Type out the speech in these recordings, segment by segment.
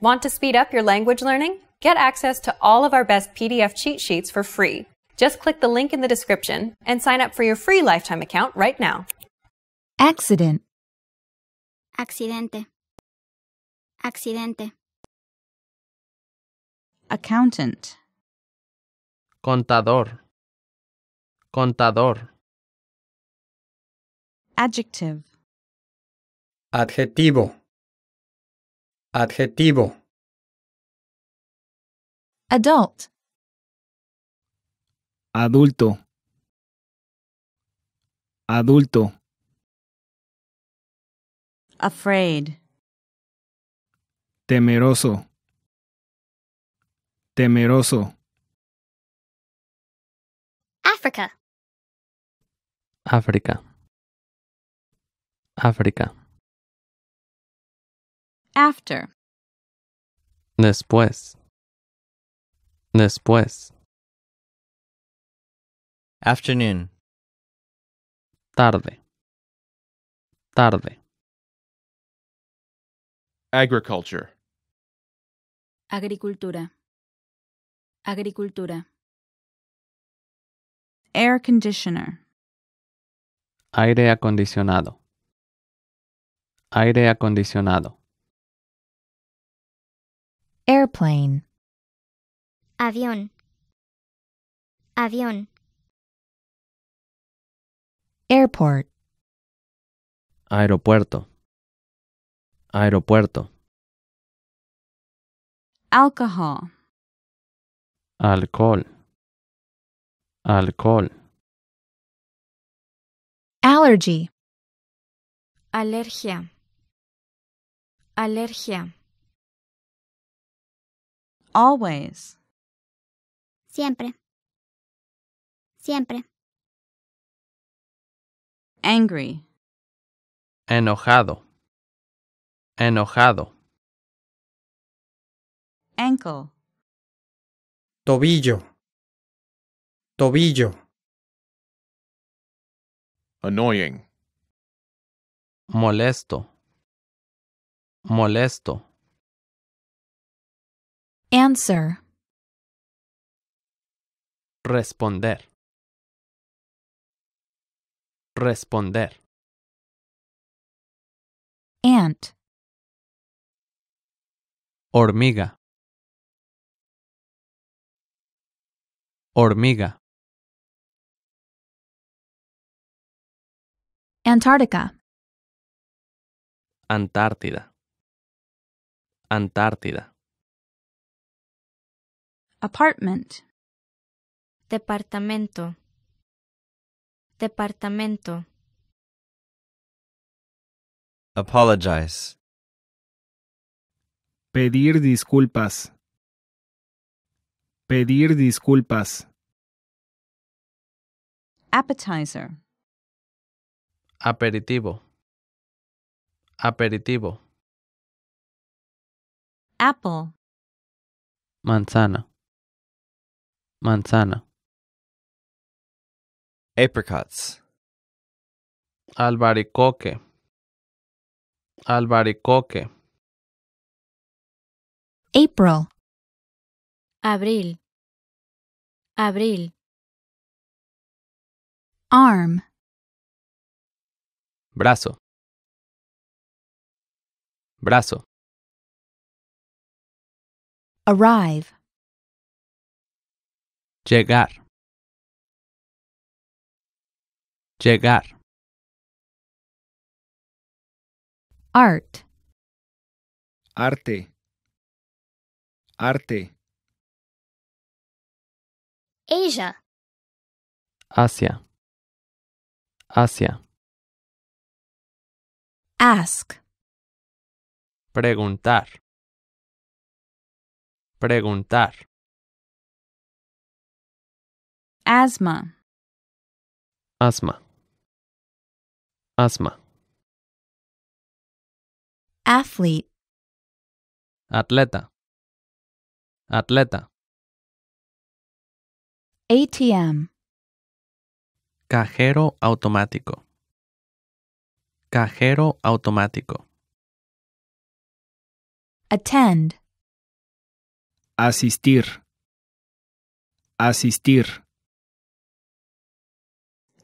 Want to speed up your language learning? Get access to all of our best PDF cheat sheets for free. Just click the link in the description and sign up for your free lifetime account right now. Accident. Accidente. Accidente. Accountant. Contador. Contador. Adjective. Adjetivo. Adjetivo. Adult. Adulto. Adulto. Afraid. Temeroso. Temeroso. África. África. África. After. Después. Después. Afternoon. Tarde. Tarde. Agriculture. Agricultura. Agricultura. Air conditioner. Aire acondicionado. Aire acondicionado. Airplane. Avión. Avión. Airport. Aeropuerto. Aeropuerto. Alcohol. Alcohol. Alcohol. Allergy. Alergia. Alergia. Always. Siempre. Siempre. Angry. Enojado. Enojado. Ankle. Tobillo. Tobillo. Annoying. Molesto. Molesto. Answer. Responder. Responder. Ant. Hormiga. Hormiga. Antarctica. Antártida. Antártida. Apartment. Departamento. Departamento. Apologize. Pedir disculpas. Pedir disculpas. Appetizer. Aperitivo. Aperitivo. Apple. Manzana manzana, apricots, albaricoque, albaricoque, April, abril, abril, arm, brazo, brazo, arrive, llegar llegar art arte arte Asia Asia Asia ask preguntar preguntar Asthma. Asthma. Asthma. Athlete. Atleta. Atleta. ATM. Cajero automático. Cajero automático. Attend. Asistir. Asistir.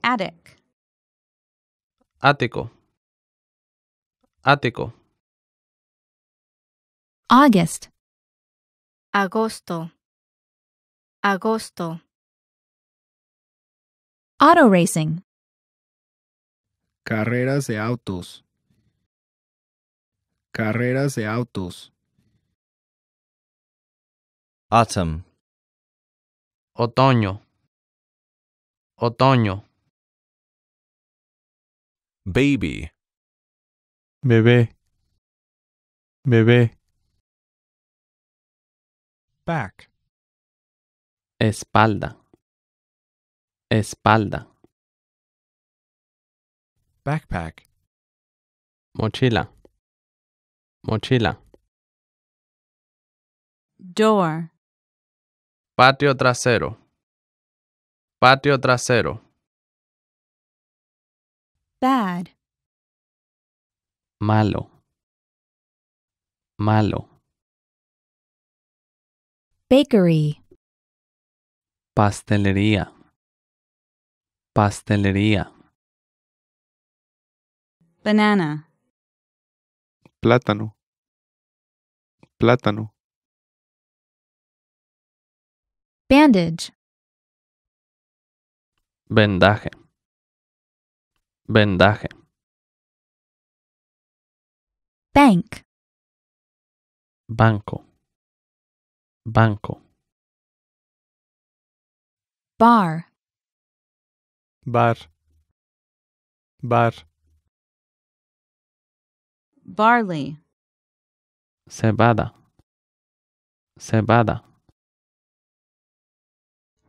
Attic. Attico. Attico. August. Agosto. Agosto. Auto racing. Carreras de autos. Carreras de autos. Autumn. Otoño. Otoño baby bebé bebé back espalda espalda backpack mochila mochila door patio trasero patio trasero Bad. Malo. Malo. Bakery. Pastelería. Pastelería. Banana. Plátano. Plátano. Bandage. Vendaje. Vendaje. Bank. Banco. Banco. Bar. Bar. Bar. Barley. Cebada. Cebada.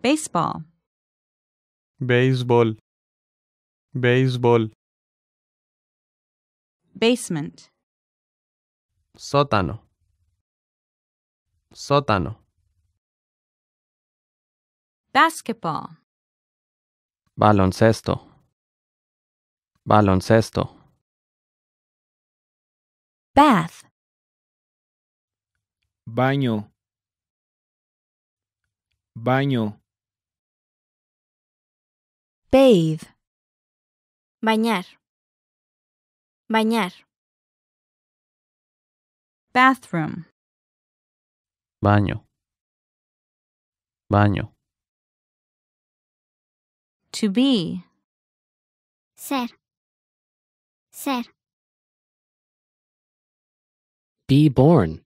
Baseball. Baseball. Baseball. Basement. Sótano. Sótano. Basketball. Baloncesto. Baloncesto. Bath. Baño. Baño. Bathe. Bañar. Bañar. Bathroom. Baño. Baño. To be. Ser. Ser. Be born.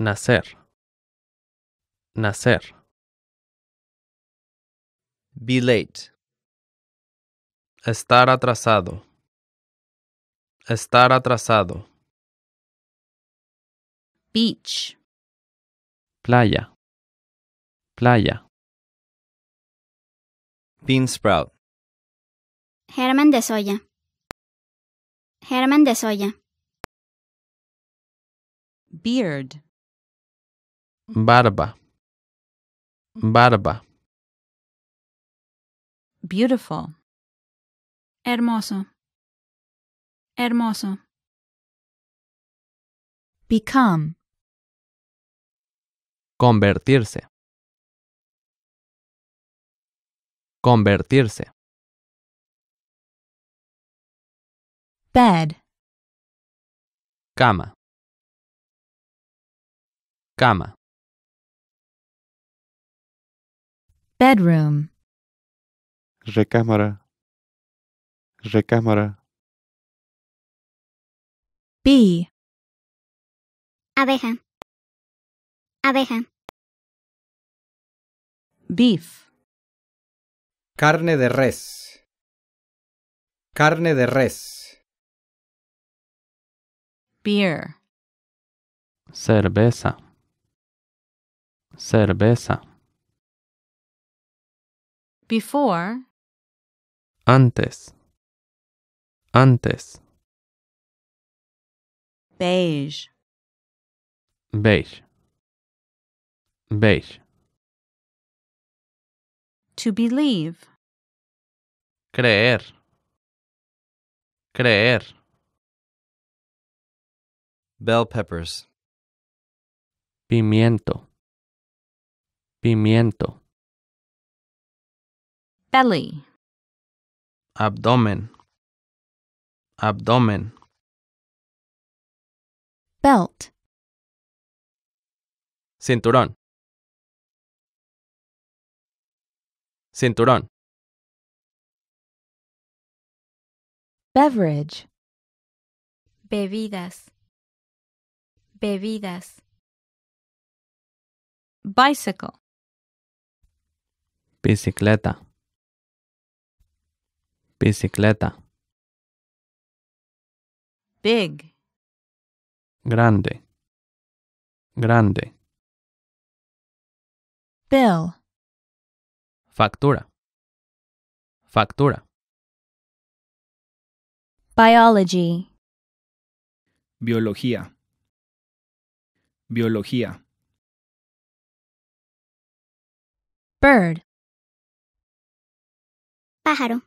Nacer. Nacer. Be late. Estar atrasado. Estar atrasado. Beach. Playa. Playa. Bean sprout. Germen de soya. Germen de soya. Beard. Barba. Barba. Beautiful. Hermoso. Hermoso. Become. Convertirse. Convertirse. Bed. Cama. Cama. Bedroom. Recámara. Recámara. Bee. Abeja. Abeja. Beef. Carne de res. Carne de res. Beer. Cerveza. Cerveza. Before. Antes. Antes. Beige. Beige. Beige. To believe. Creer. Creer. Bell peppers. Pimiento. Pimiento. Belly. Abdomen. abdomen belt cinturón cinturón beverage bebidas bebidas bicycle bicicleta bicicleta Big. Grande. Grande. Bill. Factura. Factura. Biology. Biología. Biología. Bird. Pájaro.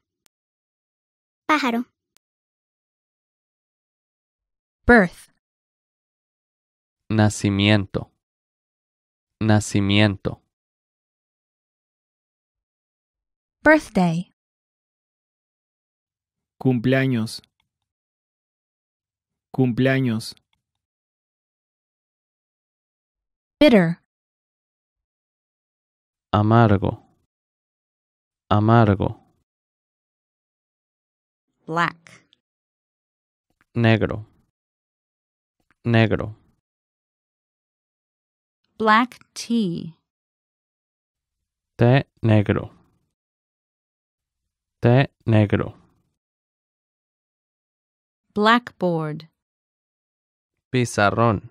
Pájaro. birth. Nacimiento. Nacimiento. Birthday. Cumpleaños. Cumpleaños. Bitter. Amargo. Amargo. Black. Negro. negro. Black tea. Té negro. Té negro. Blackboard. Pizarrón.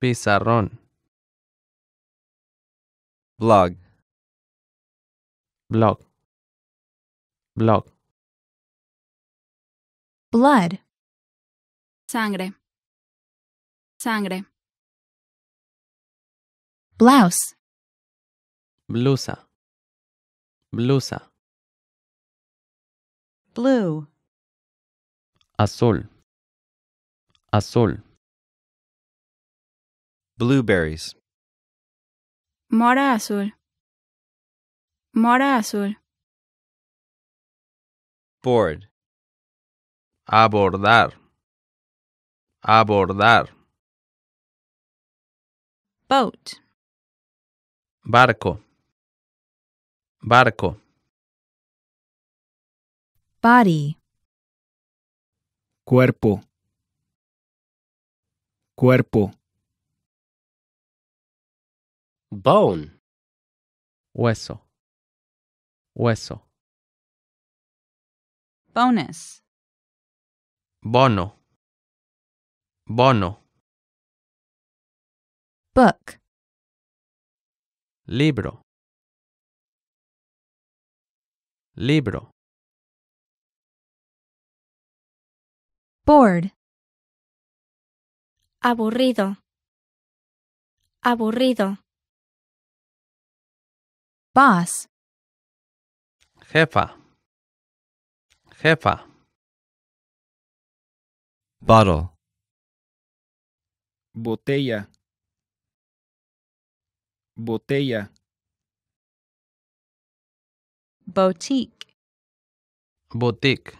Pizarrón. Blog. Blog. Blog. Blood. Sangre. Sangre. Blouse. Blusa. Blusa. Blue. Azul. Azul. Blueberries. Mora azul. Mora azul. Board. Abordar. Abordar. Boat. Barco. Barco. Body. Cuerpo. Cuerpo. Bone. Hueso. Hueso. Bonus. Bono. Bono. Book. Libro. Libro. Bored. Aburrido. Aburrido. Boss. Jefa. Jefa. Bottle. Botella. Botella. Boutique. Boutique.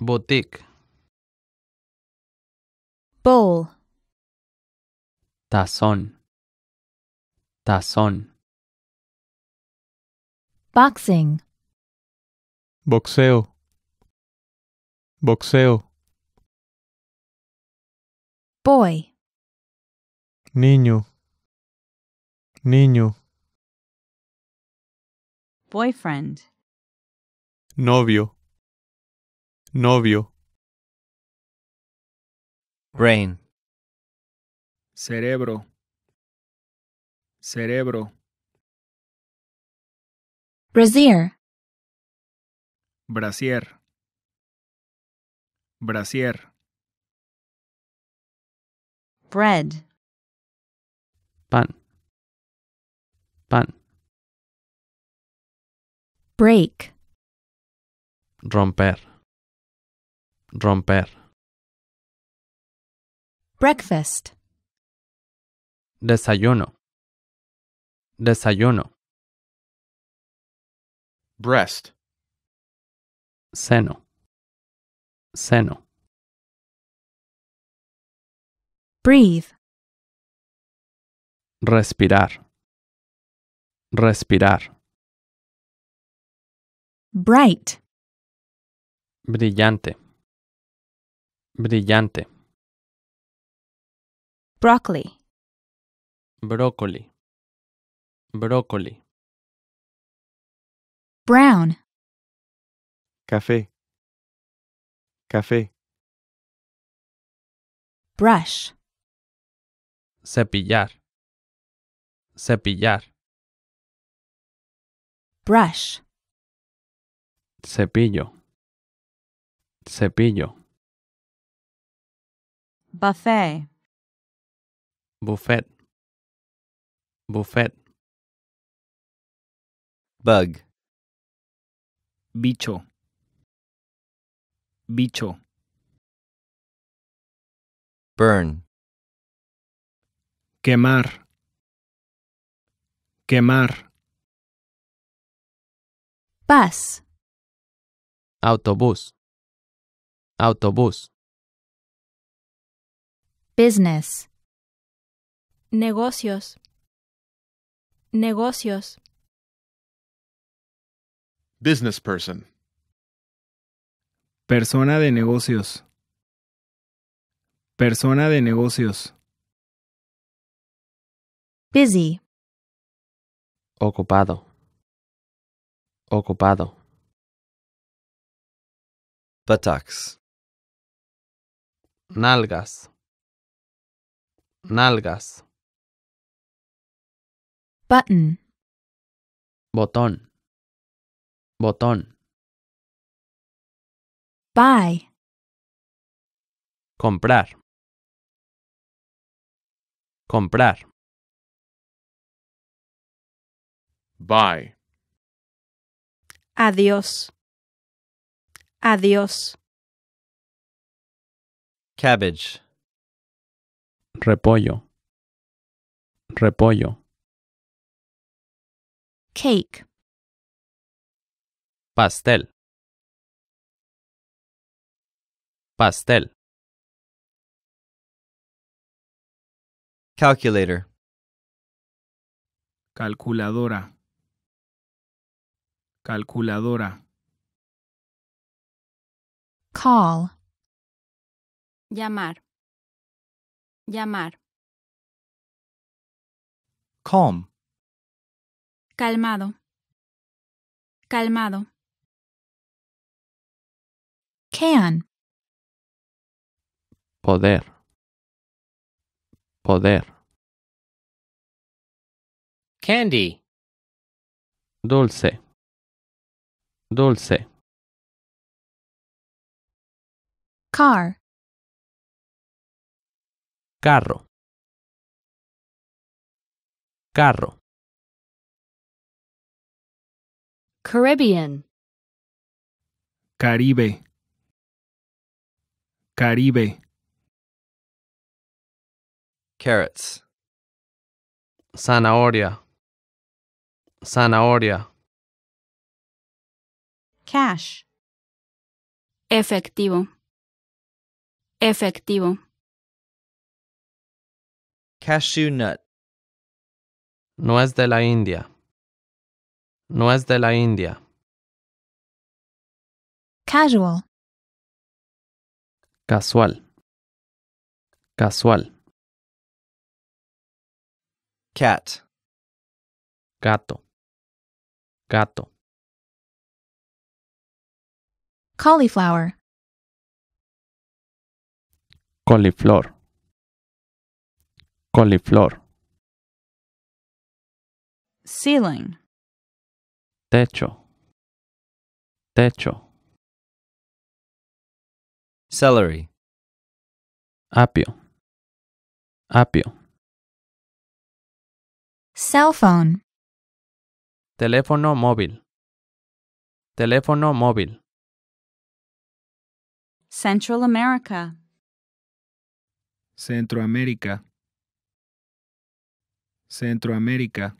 Boutique. Bowl. Tazón. Tazón. Boxing. Boxeo. Boxeo. Boy. Niño. Niño. Boyfriend. Novio. Novio. Brain. Cerebro. Cerebro. Brasier. Brasier. Brasier. Bread. Pan. Pan. Break. Romper. Romper. Breakfast. Desayuno. Desayuno. Breast. Seno. Seno. Breathe. Respirar. Respirar. Bright. Brillante. Brillante. Broccoli. Brócoli. Brócoli. Brown. Café. Café. Brush. Cepillar. Cepillar brush, cepillo, cepillo, buffet, buffet, buffet, bug, bicho, bicho, burn, quemar, quemar. Bus. Autobús. Autobús. Business. Negocios. Negocios. Business person. Persona de negocios. Persona de negocios. Busy. Ocupado ocupado. Nalgas. Nalgas. Button. Botón. Botón. Buy. Comprar. Comprar. Buy. Adiós. Adiós. Cabbage. Repollo. Repollo. Cake. Pastel. Pastel. Calculator. Calculadora. Calculadora. Call. Llamar. Llamar. Calm. Calmado. Calmado. Can. Poder. Poder. Candy. Dulce dulce car carro carro Caribbean Caribe Caribe carrots zanahoria zanahoria Cash. Efectivo. Efectivo. Cashew nut. Nuez de la India. Nuez de la India. Casual. Casual. Casual. Cat. Gato. Gato. Cauliflower. Cauliflower. Cauliflower. Ceiling. Techo. Techo. Celery. Apio. Apio. Cell phone. Teléfono móvil. Teléfono móvil. Central America. Centroamérica. Centroamérica.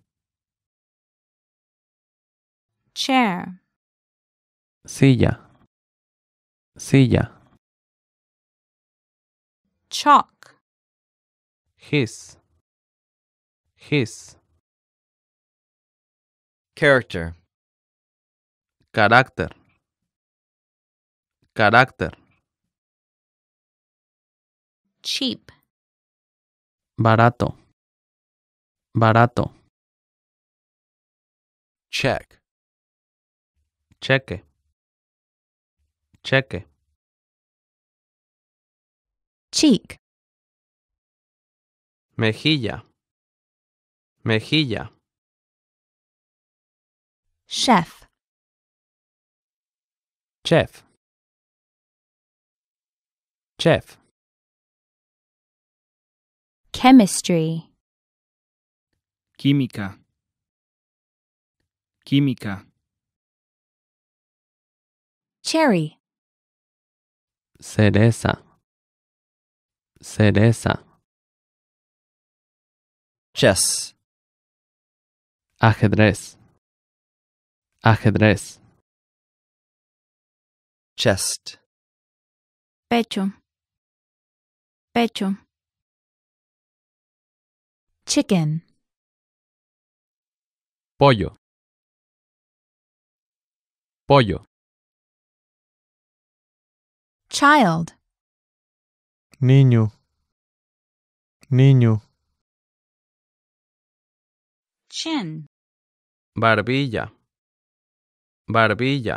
Chair. Silla. Silla. Chalk. His. His. Character. Carácter. Carácter cheap. Barato. Barato. Check. Cheque. Cheque. Cheek. Mejilla. Mejilla. Chef. Chef. Chef. Chemistry. Química. Química. Cherry. Cereza. Cereza. Chess. Ajedrez. Ajedrez. Chest. Pecho. Pecho. Chicken. Pollo. Pollo. Child. Niño. Niño. Chin. Barbilla. Barbilla.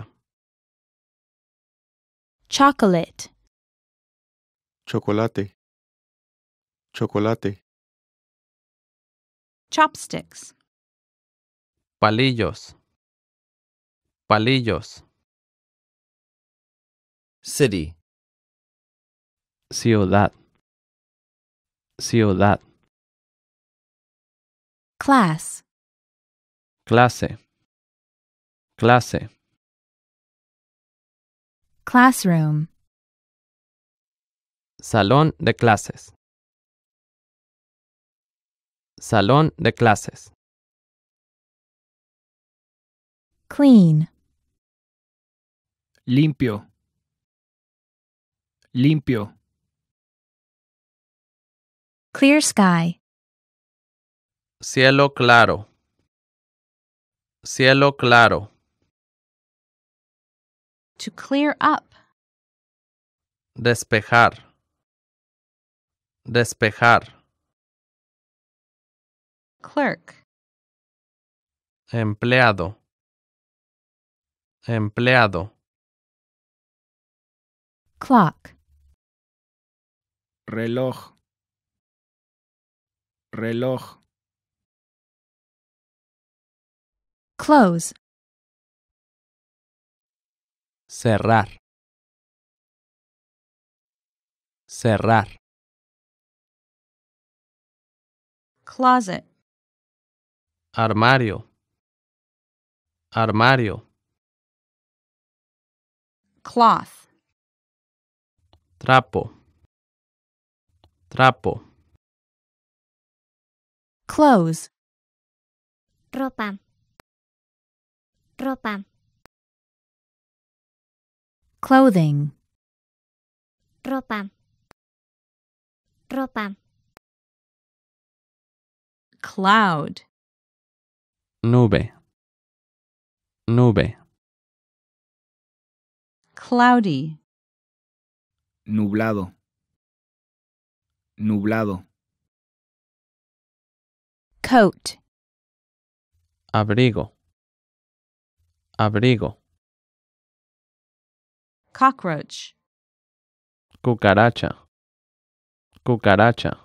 Chocolate. Chocolate. Chocolate chopsticks. Palillos. Palillos. City. Ciudad. Ciudad. Class. Clase. Clase. Classroom. Salón de clases. Salón de clases. Clean. Limpio. Limpio. Clear sky. Cielo claro. Cielo claro. To clear up. Despejar. Despejar. Clerk. Empleado. Empleado. Clock. Reloj. Reloj. Close. Cerrar. Cerrar. Closet armario, armario. Cloth. Trapo, trapo. Clothes. Ropa, ropa. Clothing. Ropa, ropa. Cloud. nube, nube. Cloudy. Nublado. Nublado. Coat. Abrigo. Abrigo. Cockroach. Cucaracha. Cucaracha.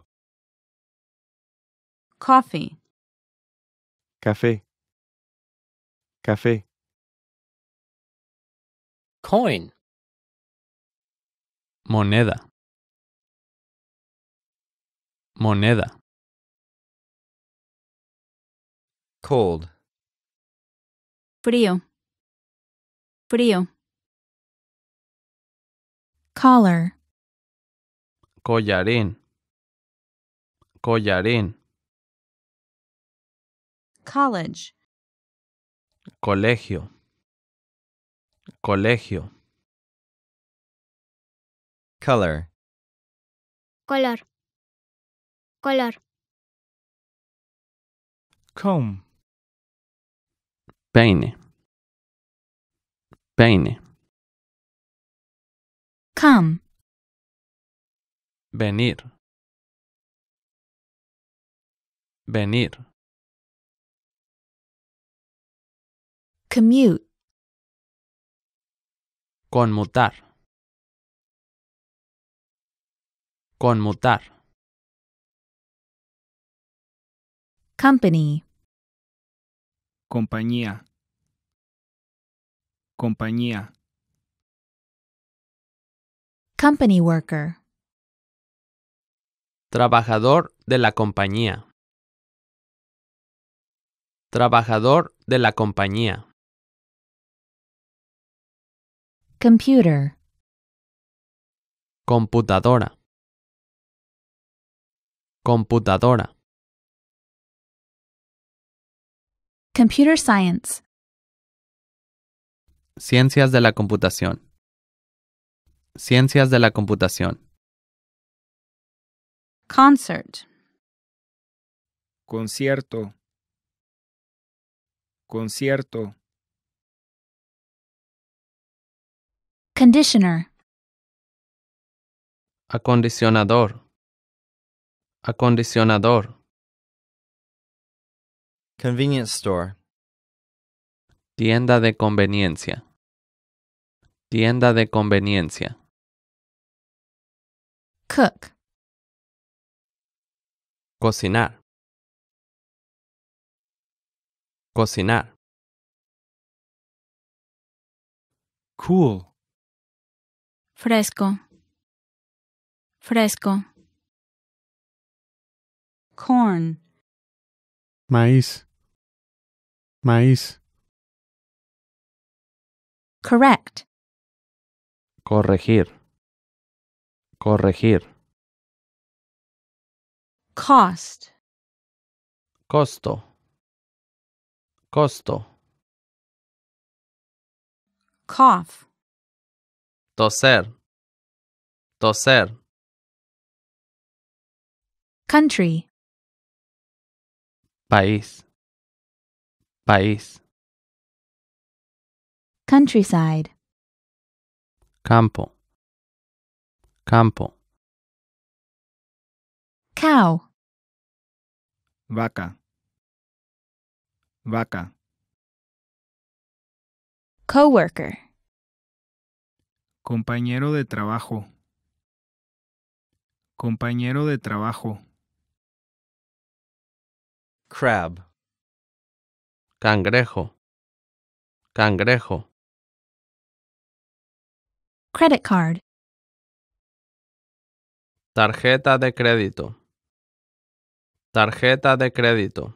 Coffee. Café. café. Coin. Moneda. Moneda. Cold. Frío. Frío. Collar. Collarín. Collarín. College. colegio, colegio. Color, color, color. Come, peine, peine. Come. Venir. Venir. commute, conmutar, conmutar, company, compañía, compañía, company worker, trabajador de la compañía, trabajador de la compañía. Computer. Computadora. Computadora. Computer Science. Ciencias de la computación. Ciencias de la computación. Concert. Concierto. Concierto. Conditioner. Acondicionador. Acondicionador. Convenience store. Tienda de conveniencia. Tienda de conveniencia. Cook. Cocinar. Cocinar. Cool fresco, fresco. Corn. Maíz, maíz. Correct. Corregir, corregir. Cost. Costo, costo. Cough. Toser. Toser. Country. País. País. Countryside. Campo. Campo. Cow. Vaca. Vaca. Coworker. Compañero de trabajo. Compañero de trabajo. Crab. Cangrejo. Cangrejo. Credit card. Tarjeta de crédito. Tarjeta de crédito.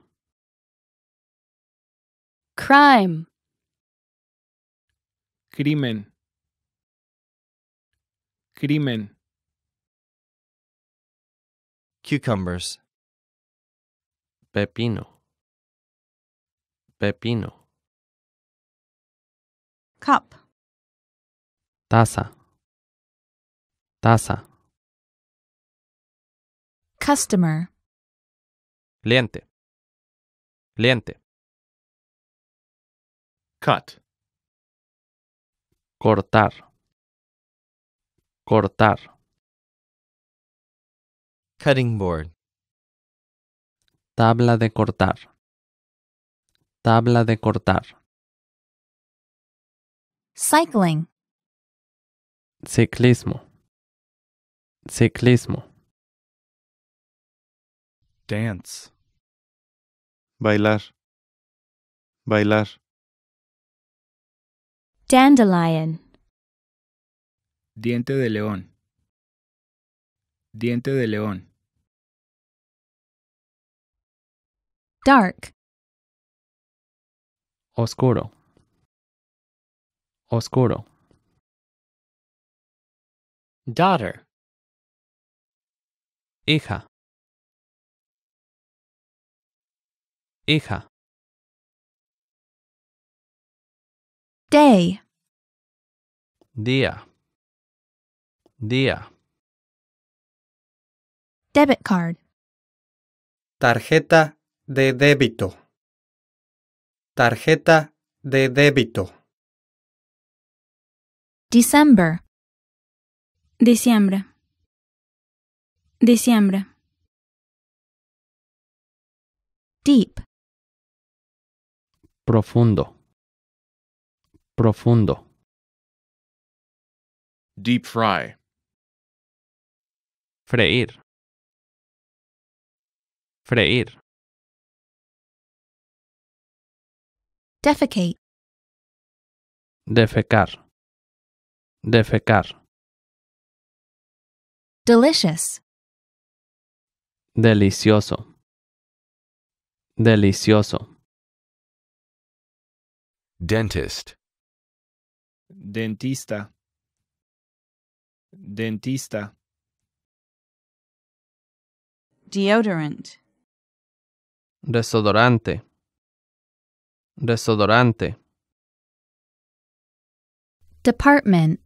Crime. Crimen. Crimen. Cucumbers. Pepino. Pepino. Cup. Taza. Taza. Customer. Cliente. Cliente. Cut. Cortar. Cortar. Cutting board. Tabla de cortar. Tabla de cortar. Cycling. Ciclismo. Ciclismo. Dance. Bailar. Bailar. Dandelion. Diente de león. Diente de león. Dark. Oscuro. Oscuro. Daughter. Hija. Hija. Day. Día. Día. Debit card. Tarjeta de débito. Tarjeta de débito. December. Diciembre. Diciembre. Deep. Profundo. Profundo. Deep fry freír freír defecate defecar defecar delicious delicioso delicioso dentist dentista dentista Deodorant. Desodorante. Desodorante. Department.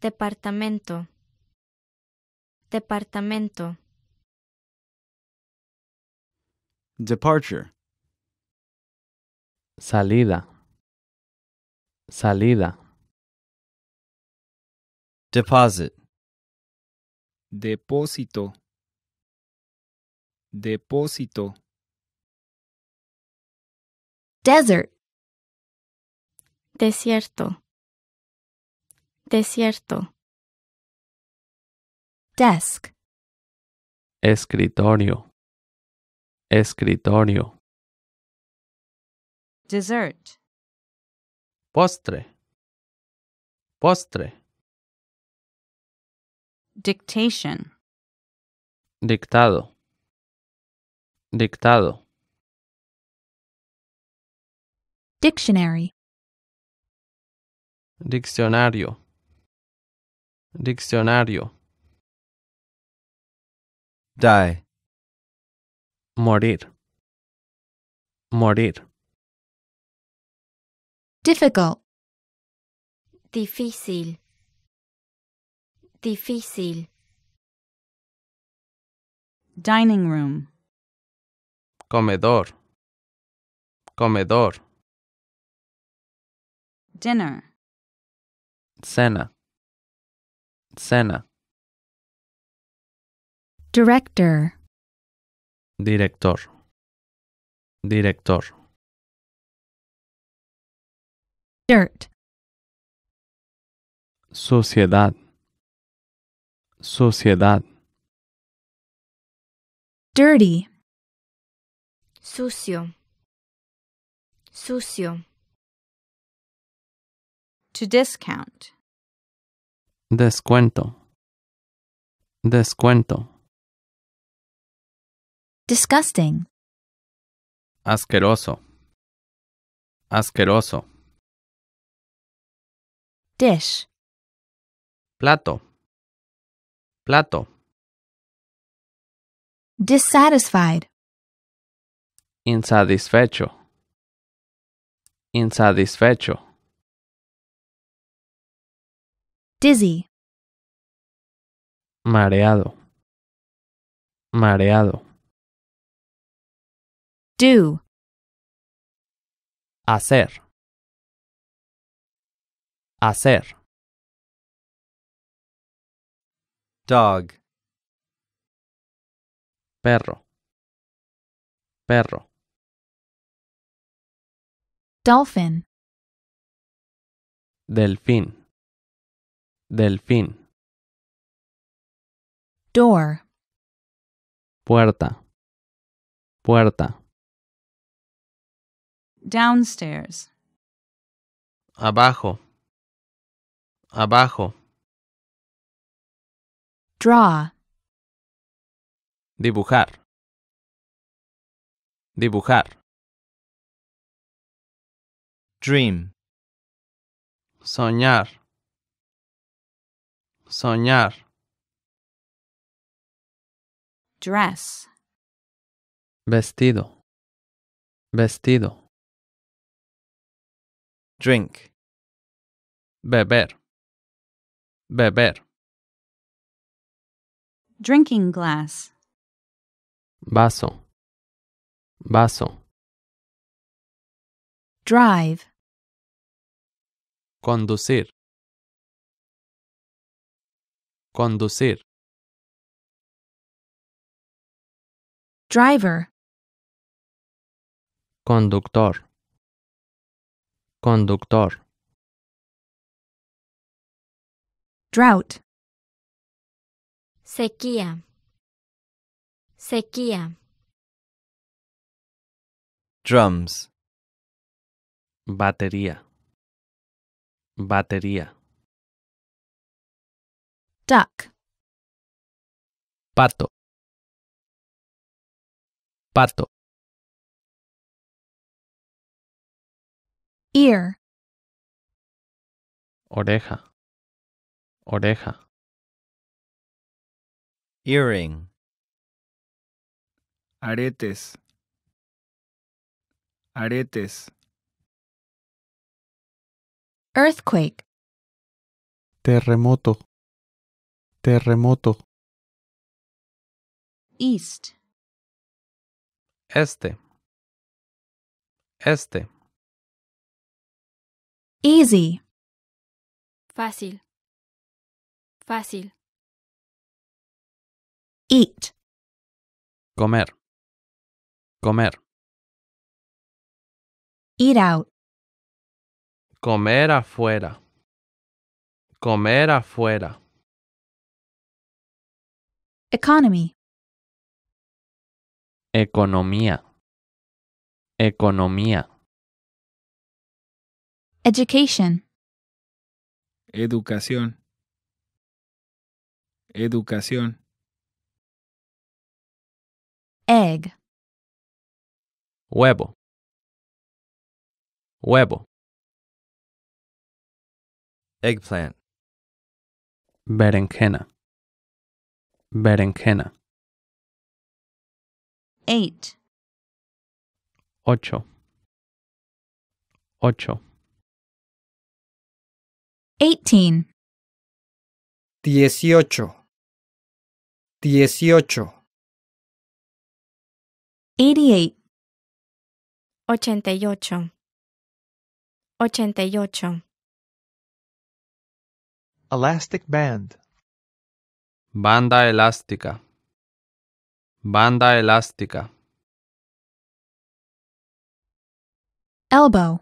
Departamento. Departamento. Departure. Salida. Salida. Deposit. Depósito. Depósito. Desert. Desierto. Desierto. Desk. Escritorio. Escritorio. Dessert. Postre. Postre. Dictation. Dictado. Dictado. Dictionary. Diccionario. Diccionario. Die. Morir. Morir. Difficult. Difícil. Difícil. Dining room comedor comedor dinner cena cena director director director dirt sociedad sociedad dirty Sucio. Sucio. To discount. Descuento. Descuento. Disgusting. Asqueroso. Asqueroso. Dish. Plato. Plato. Dissatisfied. insatisfecho, insatisfecho. Dizzy. Mareado, mareado. Do. Hacer. Hacer. Dog. Perro. Perro. Dolphin. Delfín. Delfín. Door. Puerta. Puerta. Downstairs. Abajo. Abajo. Draw. Dibujar. Dibujar. Dream. Soñar. Soñar. Dress. Vestido. Vestido. Drink. Beber. Beber. Drinking glass. Vaso. Vaso. Drive. Conducir. Conducir. Driver. Conductor. Conductor. Drought. Sequía. Sequía. Drums. Batería. Batería. Duck. Pato. Pato. Ear. Oreja. Oreja. Earring. Aretes. Aretes. Earthquake. Terremoto. Terremoto. East. Este. Este. Easy. Fácil. Fácil. Eat. Comer. Comer. Eat out. Comer afuera. Comer afuera. Economía. Economía. Education. Educación. Educación. Egg. Huevo. Huevo eggplant, berenjena, berenjena. 8. Ocho. Ocho. 18. Dieciocho. Dieciocho. 88. 88. 88. Elastic band. Banda elástica. Banda elástica. Elbow.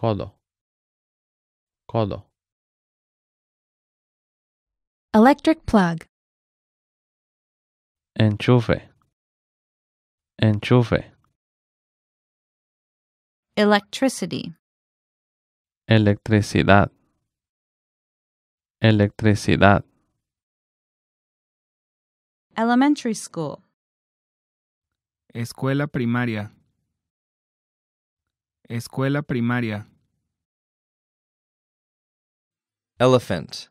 Codo. Codo. Electric plug. Enchufe. Enchufe. Electricity. Electricidad. Electricidad. Elementary school. Escuela primaria. Escuela primaria. Elephant.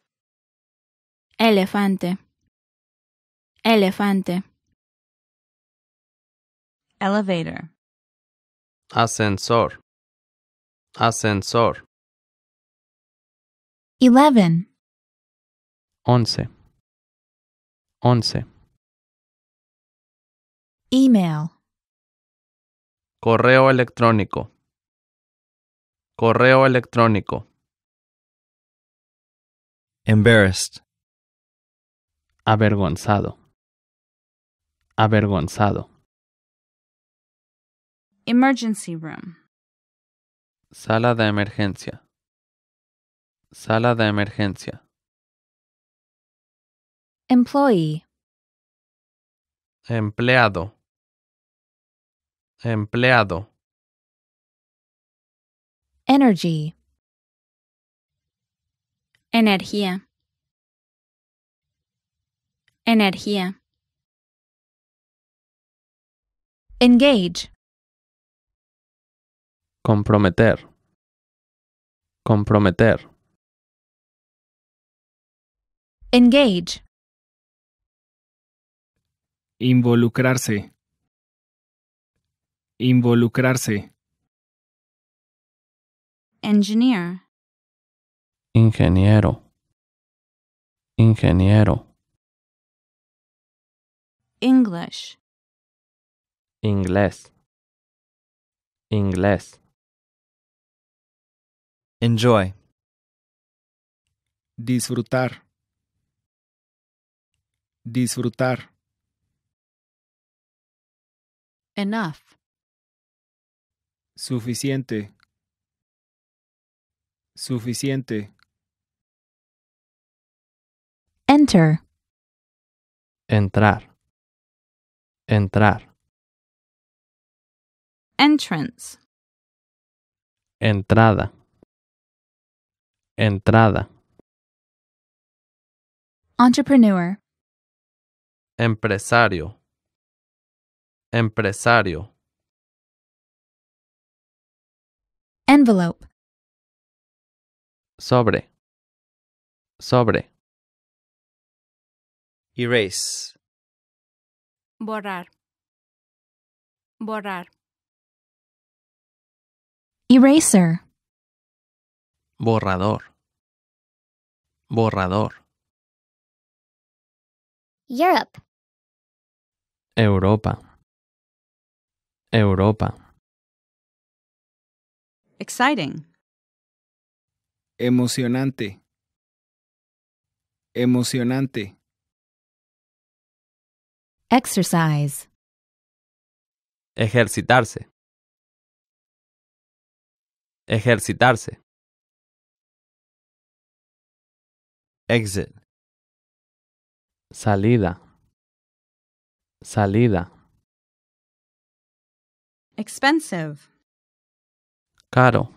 Elefante. Elefante. Elevator. Ascensor. Ascensor. Eleven once, once. Email. Correo electrónico. Correo electrónico. Embarrassed. Avergonzado. Avergonzado. Emergency room. Sala de emergencia. Sala de emergencia. Employee. Empleado. Empleado. Energy. Energía. Energía. Engage. Comprometer. Comprometer. Engage. Involucrarse. Involucrarse. Engineer. Ingeniero. Ingeniero. English. Inglés. Inglés. Enjoy. Disfrutar. Disfrutar. Enough. Suficiente. Suficiente. Enter. Entrar. Entrar. Entrance. Entrada. Entrada. Entrepreneur. Empresario. Empresario. Envelope. Sobre. Sobre. Erase. Borrar. Borrar. Eraser. Borrador. Borrador. Europe. Europa. Europa. Exciting. Emocionante. Emocionante. Exercise. Ejercitarse. Ejercitarse. Exit. Salida. Salida. expensive caro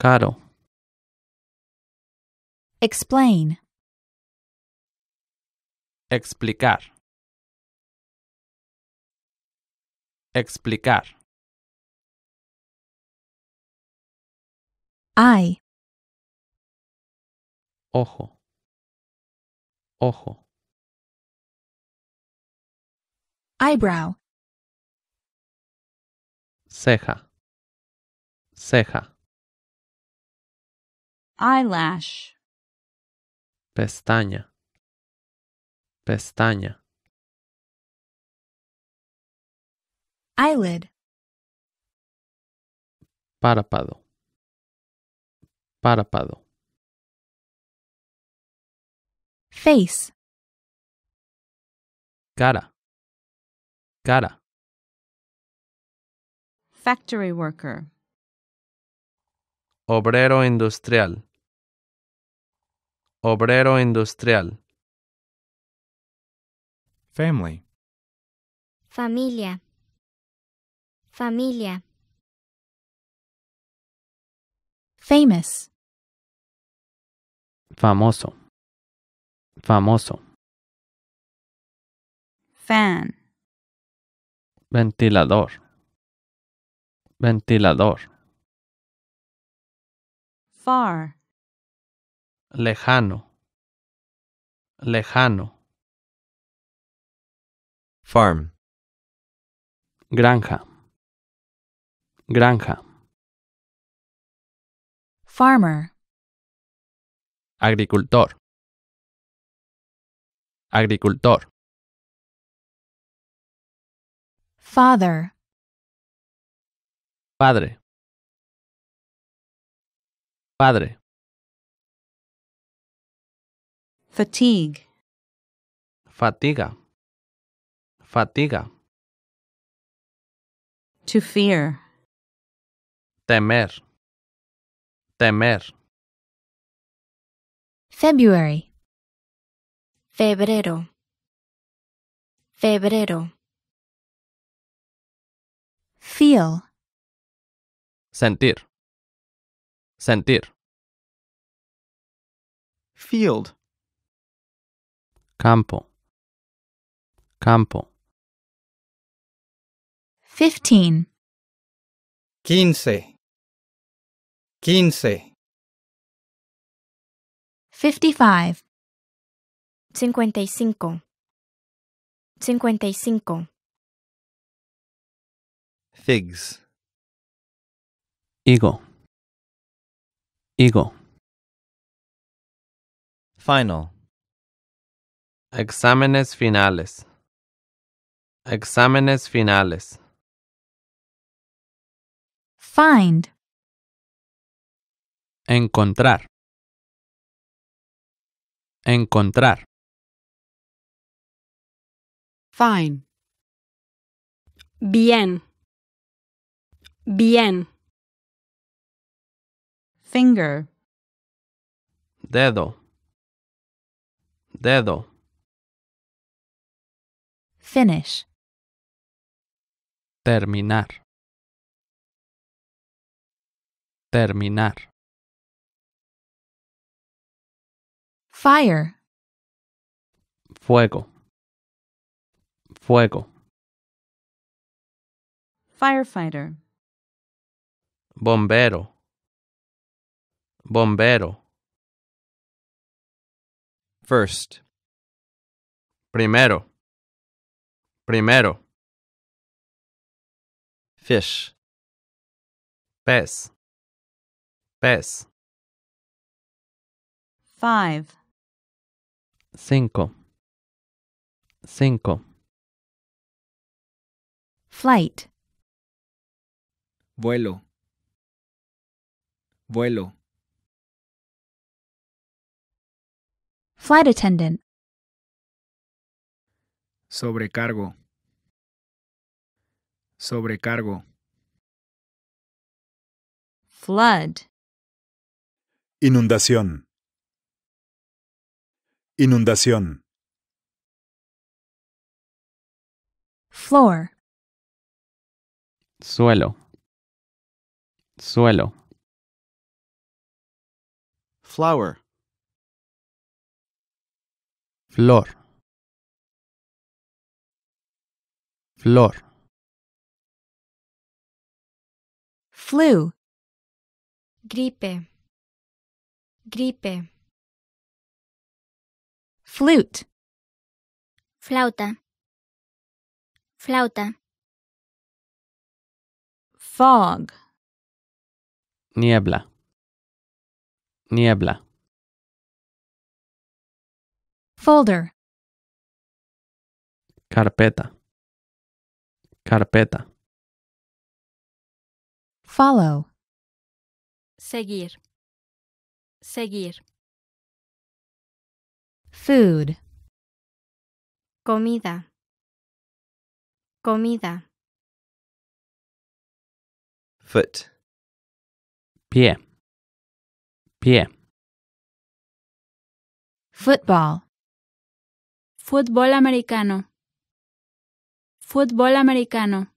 caro explain explicar explicar I ojo ojo eyebrow ceja, ceja. Eyelash. Pestaña, pestaña. Eyelid. Párpado, párpado. Face. Cara, cara. Factory worker. Obrero industrial. Obrero industrial. Family. Familia. Familia. Famous. Famoso. Famoso. Fan. Ventilador. Ventilador. Far. Lejano. Lejano. Farm. Granja. Granja. Farmer. Agricultor. Agricultor. Father. Padre. Padre. Fatigue. Fatiga. Fatiga. To fear. Temer. Temer. February. Febrero. Febrero. Feel. Sentir. Sentir. Field. Campo. Campo. Fifteen. Quince. Quince. Fifty-five. Cincuenta y cinco. Cincuenta y cinco. Figs. ego, ego, Final. Exámenes finales. Exámenes finales. Find. Encontrar. Encontrar. Fine. Bien. Bien. Finger. Dedo. Dedo. Finish. Terminar. Terminar. Fire. Fuego. Fuego. Firefighter. Bombero. Bombero. First. Primero. Primero. Fish. Pez. Pez. Five. Cinco. Cinco. Flight. Vuelo. Vuelo. Flight attendant. Sobrecargo. Sobrecargo. Flood. Inundación. Inundación. Floor. Suelo. Suelo. Flower flor flor flu gripe gripe flute flauta flauta fog niebla niebla Folder. Carpeta. Carpeta. Follow. Seguir. Seguir. Food. Comida. Comida. Foot. Pie. Pie. Football. Fútbol americano. Fútbol americano.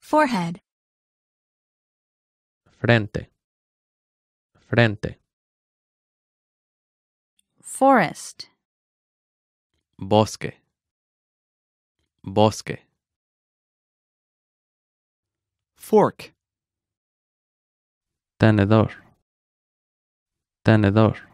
Forehead. Frente. Frente. Forest. Bosque. Bosque. Fork. Tenedor. Tenedor.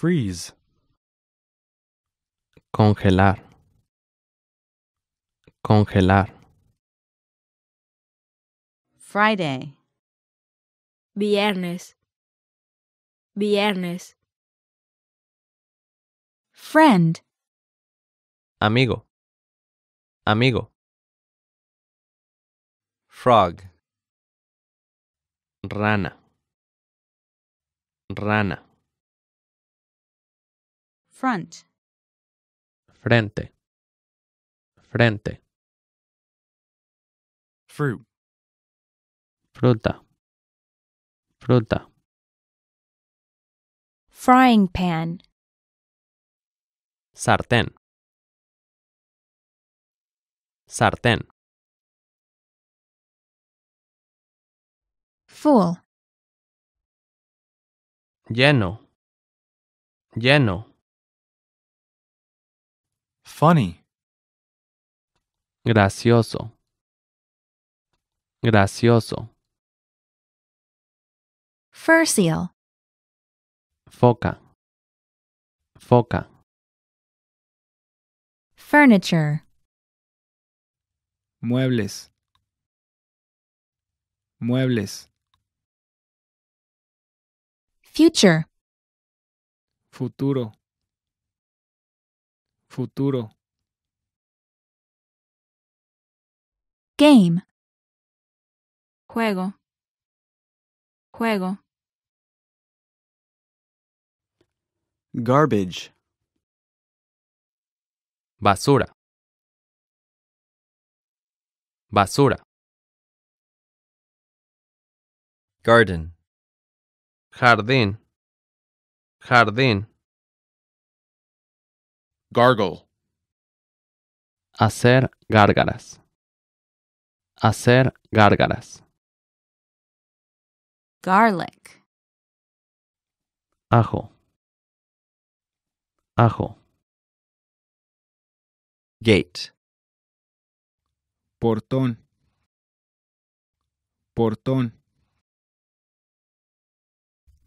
Freeze. Congelar. Congelar. Friday. Viernes. Viernes. Friend. Amigo. Amigo. Frog. Rana. Rana front frente frente fruit fruta fruta frying pan sartén sartén full lleno lleno Funny. Gracioso. Gracioso. Fur seal. Foca. Foca. Furniture. Muebles. Muebles. Future. Futuro. futuro. Game. Juego. Juego. Garbage. Basura. Basura. Garden. Jardín. Jardín. Gargle. Hacer gárgaras. Hacer gárgaras. Garlic. Ajo. Ajo. Gate. Portón. Portón.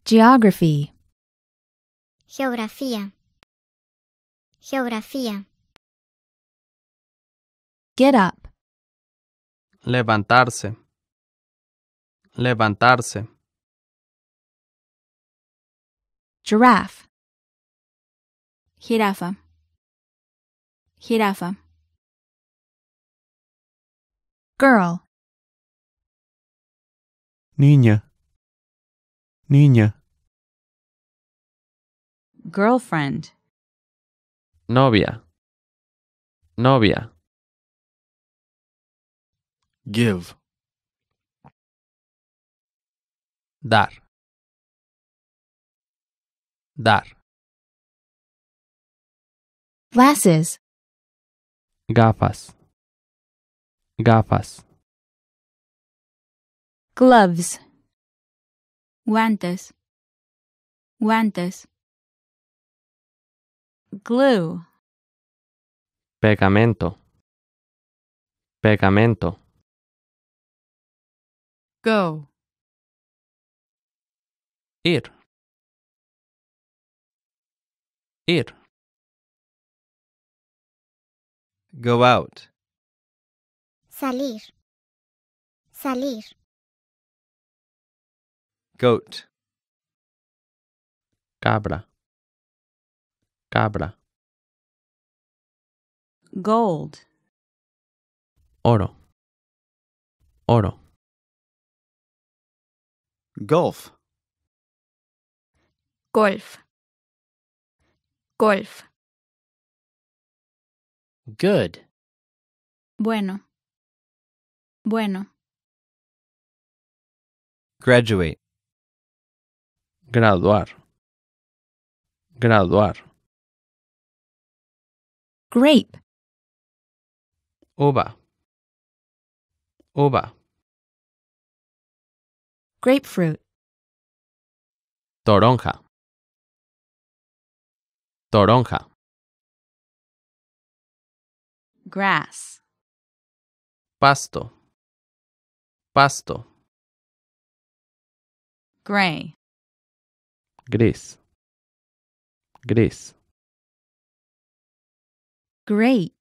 Geography. Geografía. Geografía. Get up. Levantarse. Levantarse. Giraffe. Jirafa. Jirafa. Girl. Niña. Niña. Girlfriend novia, novia. Give. Dar. Dar. Glasses. Gafas. Gafas. Gloves. Guantes. Guantes. glue, pegamento, pegamento, go, ir, ir, go out, salir, salir, goat, cabra cabra, gold, oro, oro, golf, golf, golf, good, bueno, bueno, graduate, graduar, graduar. grape oba oba grapefruit toronja toronja grass pasto pasto gray gris gris Great.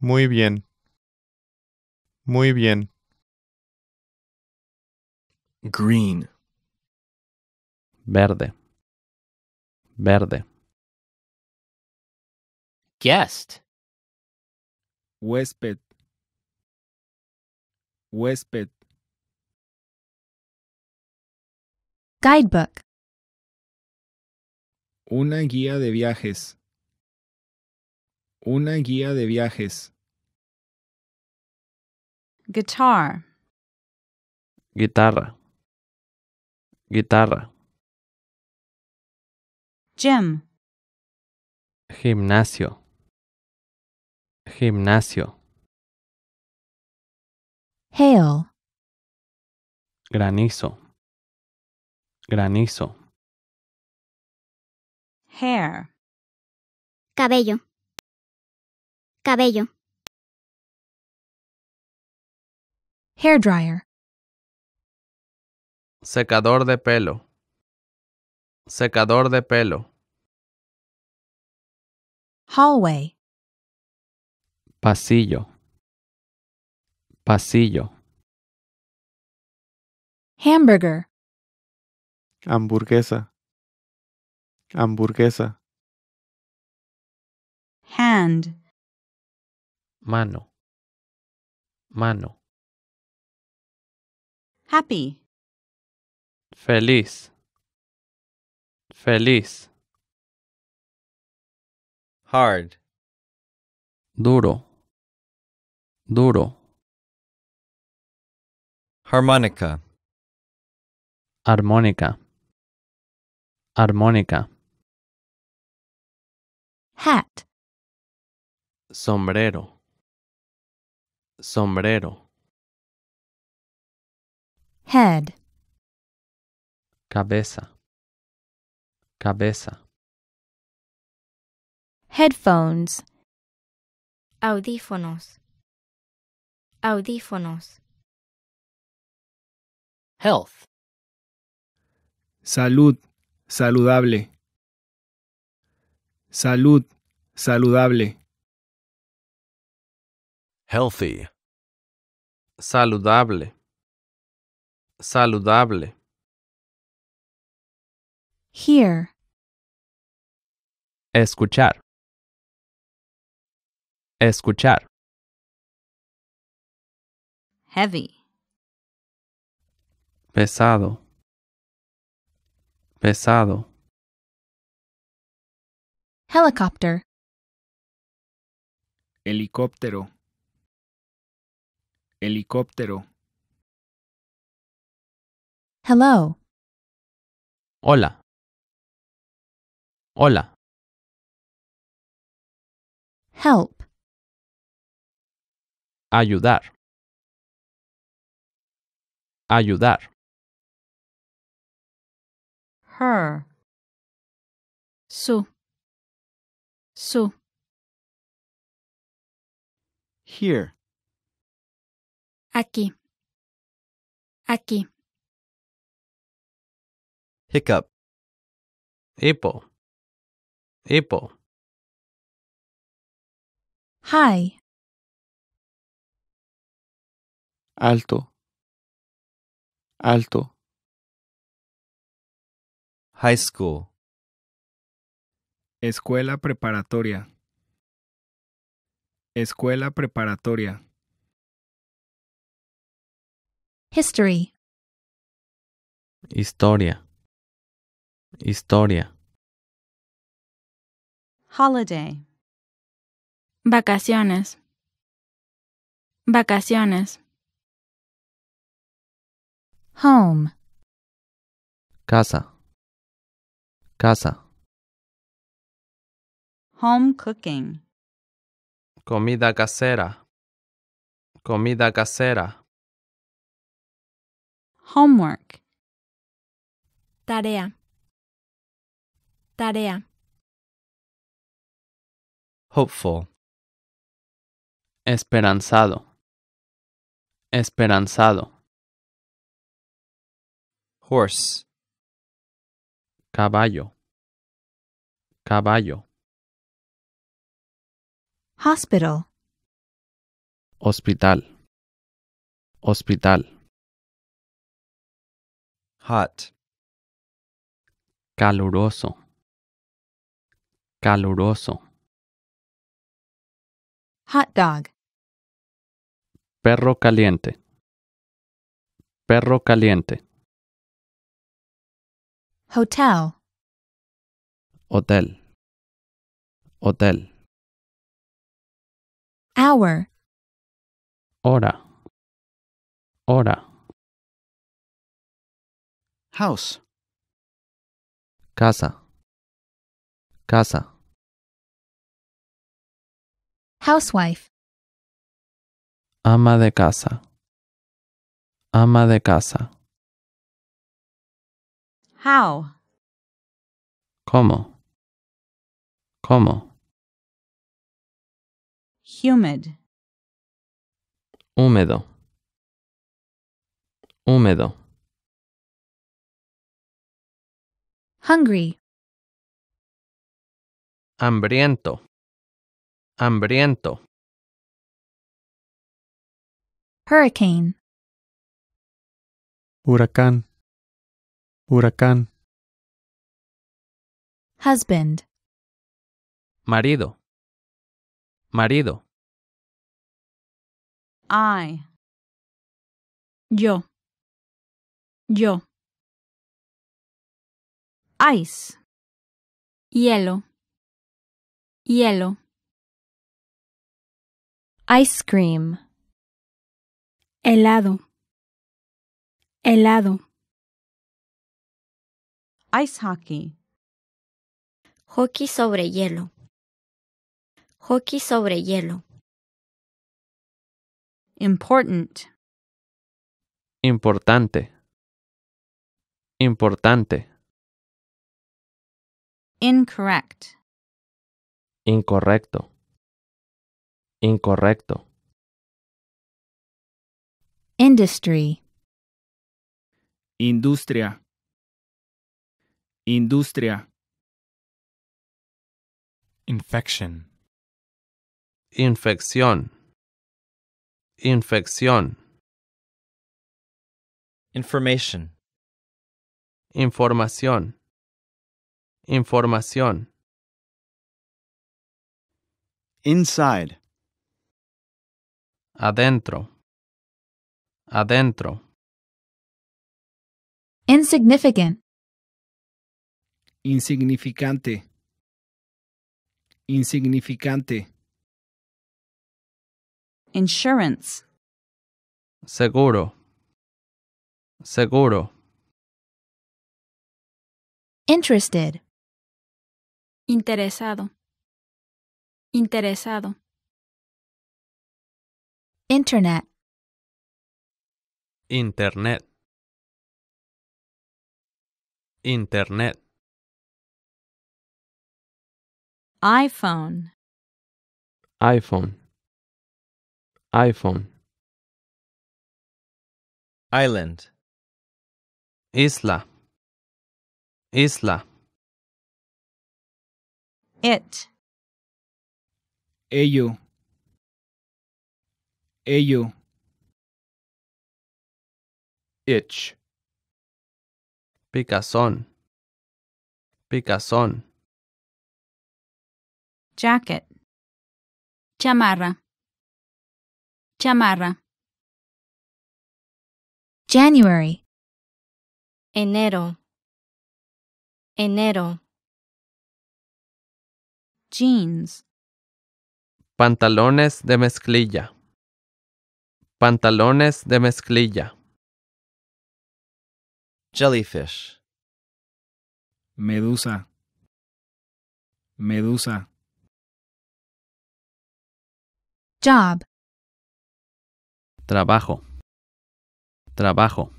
Muy bien. Muy bien. Green. Verde. Verde. Guest. Huésped. Huésped. Guidebook. Una guía de viajes. Una guía de viajes. Guitar. Guitarra. Guitarra. Gym. Gimnasio. Gimnasio. Hail. Granizo. Granizo. Hair. Cabello. Cabello. Hair dryer. Secador de pelo. Secador de pelo. Hallway. Pasillo. Pasillo. Hamburger. Hamburguesa. Hamburguesa. Hand. mano, mano. Happy, feliz, feliz. hard, Duro, duro. harmonica, Armónica, armónica. hat, Sombrero, Sombrero. Head. Cabeza. Cabeza. Headphones. Audífonos. Audífonos. Health. Salud. Saludable. Salud. Saludable. Healthy. Saludable. Saludable. Hear. Escuchar. Escuchar. Heavy. Pesado. Pesado. Helicopter. Helicóptero. Helicóptero. Hello. Hola. Hola. Help. Ayudar. Ayudar. Her. Su. Su. Here. Aquí. Aquí. Hiccup. Hippo. Hippo. High. Alto. Alto. High school. Escuela preparatoria. Escuela preparatoria. History. Historia. Historia. Holiday. Vacaciones. Vacaciones. Home. Casa. Casa. Home cooking. Comida casera. Comida casera homework. Tarea. Tarea. Hopeful. Esperanzado. Esperanzado. Horse. Caballo. Caballo. Hospital. Hospital. Hospital hot caluroso caluroso hot dog perro caliente perro caliente hotel hotel hotel hour hora hora House. Casa. Casa. Housewife. Ama de casa. Ama de casa. How? ¿Cómo? ¿Cómo? Humid. Húmedo. Húmedo. Hungry. Hambriento. Hambriento. Hurricane. Huracán. Huracán. Husband. Marido. Marido. I. Yo. Yo. ice hielo hielo ice cream helado helado ice hockey hockey sobre hielo hockey sobre hielo important importante importante Incorrect. Incorrecto. Incorrecto. Industry. Industria. Industria. Infection. Infección. Infección. Information. Información. Información. Inside. Adentro. Adentro. Insignificant. Insignificante. Insignificante. Insurance. Seguro. Seguro. Interested interesado, interesado. Internet, Internet. Internet. iPhone, iPhone, iPhone, Island. Isla. Isla. It. Ello. Ello. Itch. Picazón. Picazón. Jacket. Chamarra. Chamarra. January. Enero. Enero jeans, pantalones de mezclilla, pantalones de mezclilla, jellyfish, medusa, medusa, job, trabajo, trabajo,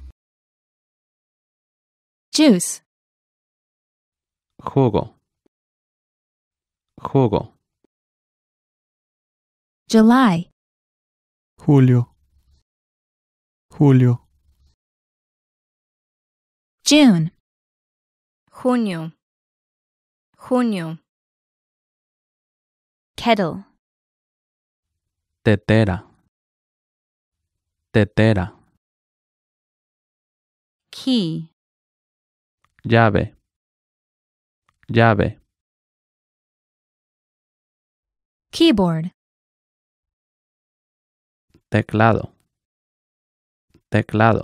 juice, jugo Juego. July. Julio. Julio. June. Junio. Junio. Kettle. Tetera. Tetera. Key. Llave. Llave. Keyboard. Teclado. Teclado.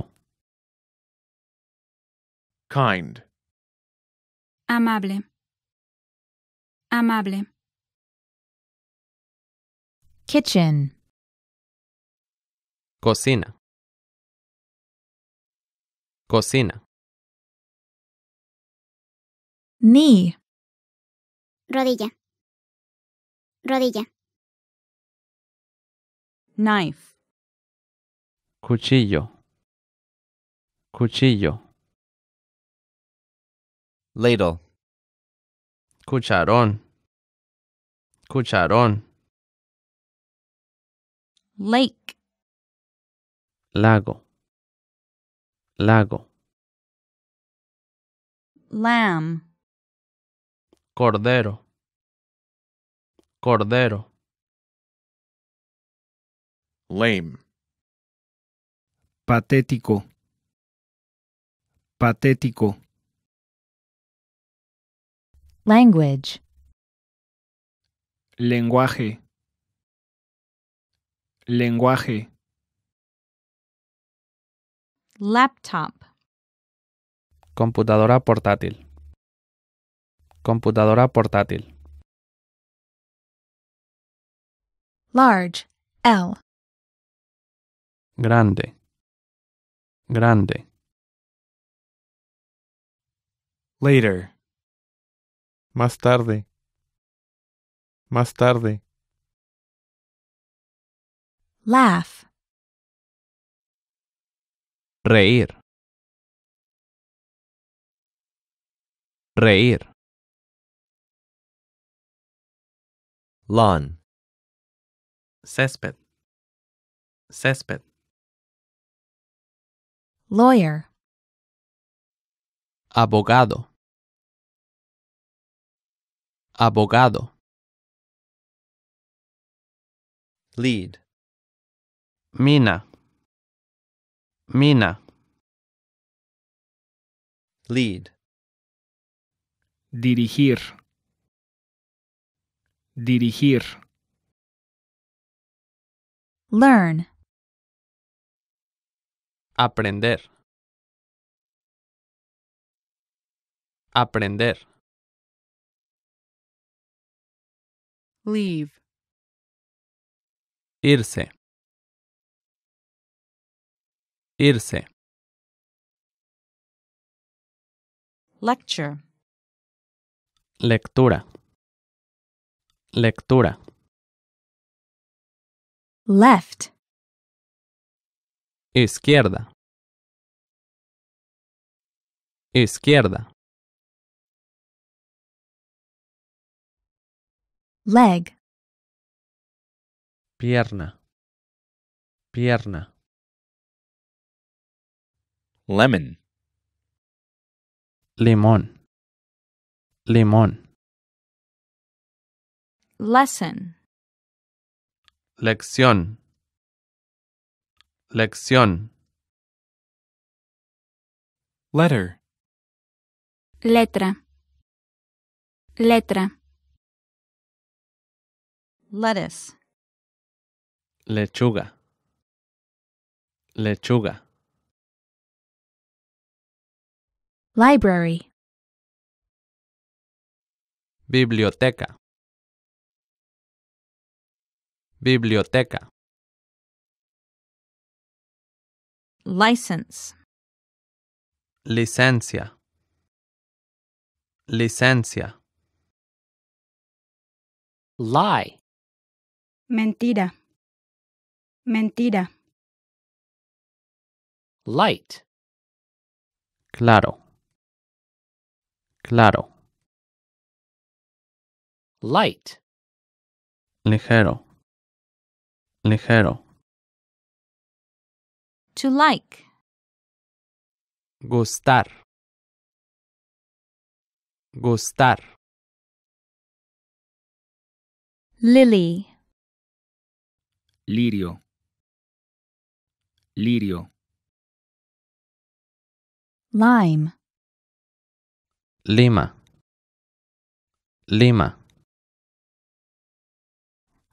Kind. Amable. Amable. Kitchen. Cocina. Cocina. Knee. Rodilla. Rodilla. Knife. Cuchillo. Cuchillo. Ladle. Cucharón. Cucharón. Lake. Lago. Lago. Lamb. Cordero. Cordero. Lame. Patético. Patético. Language. Lenguaje. Lenguaje. Laptop. Computadora portátil. Computadora portátil. large, L. Grande, grande. Later. Más tarde. Más tarde. Laugh. Reír. Reír. Lawn césped, césped. Lawyer. Abogado. Abogado. Lead. Mina. Mina. Lead. Dirigir. Dirigir. Learn. Aprender. Aprender. Leave. Irse. Irse. Lecture. Lectura. Lectura. Left. Izquierda. Izquierda. Leg. Pierna. Pierna. Lemon. Limón. Limón. Lesson. lección, lección. Letter. Letra. Letra. Lettuce. Lechuga. Lechuga. Library. Biblioteca. Biblioteca. License. Licencia. Licencia. Lie. Mentira. Mentira. Light. Claro. Claro. Light. Ligero Ligero. To like. Gustar. Gustar. Lily. Lirio. Lirio. Lime. Lima. Lima.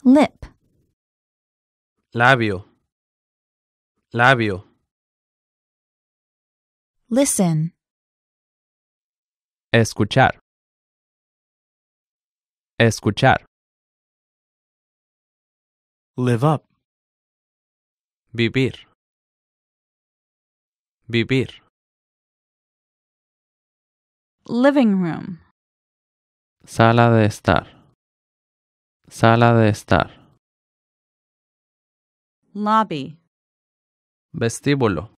Lip labio, labio. Listen. Escuchar. Escuchar. Live up. Vivir. Vivir. Living room. Sala de estar. Sala de estar lobby, vestíbulo,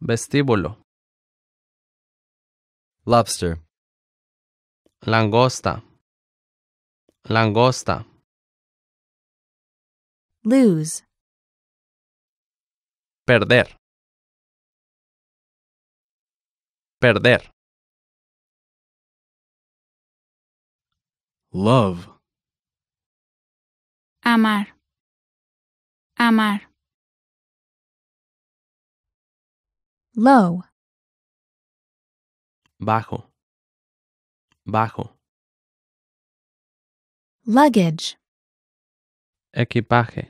vestíbulo, lobster, langosta, langosta, lose, perder, perder, love, amar. Amar. Low. Bajo. Bajo. Luggage. Equipaje.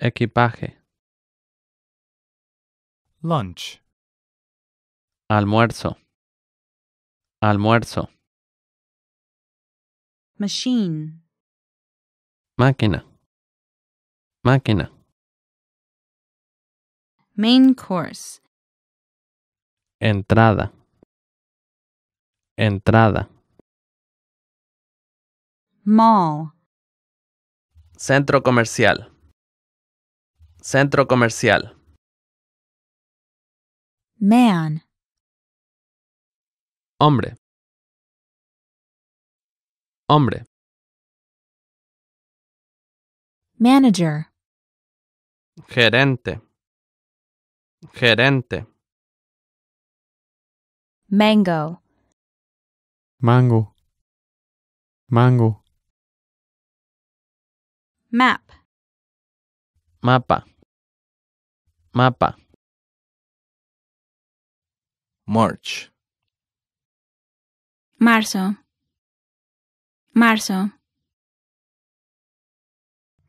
Equipaje. Lunch. Almuerzo. Almuerzo. Machine. Máquina. Máquina. Main course. Entrada. Entrada. Mall. Centro comercial. Centro comercial. Man. Hombre. Hombre. Manager gerente, gerente. Mango, mango, mango, map, mapa, mapa. March, marzo, marzo.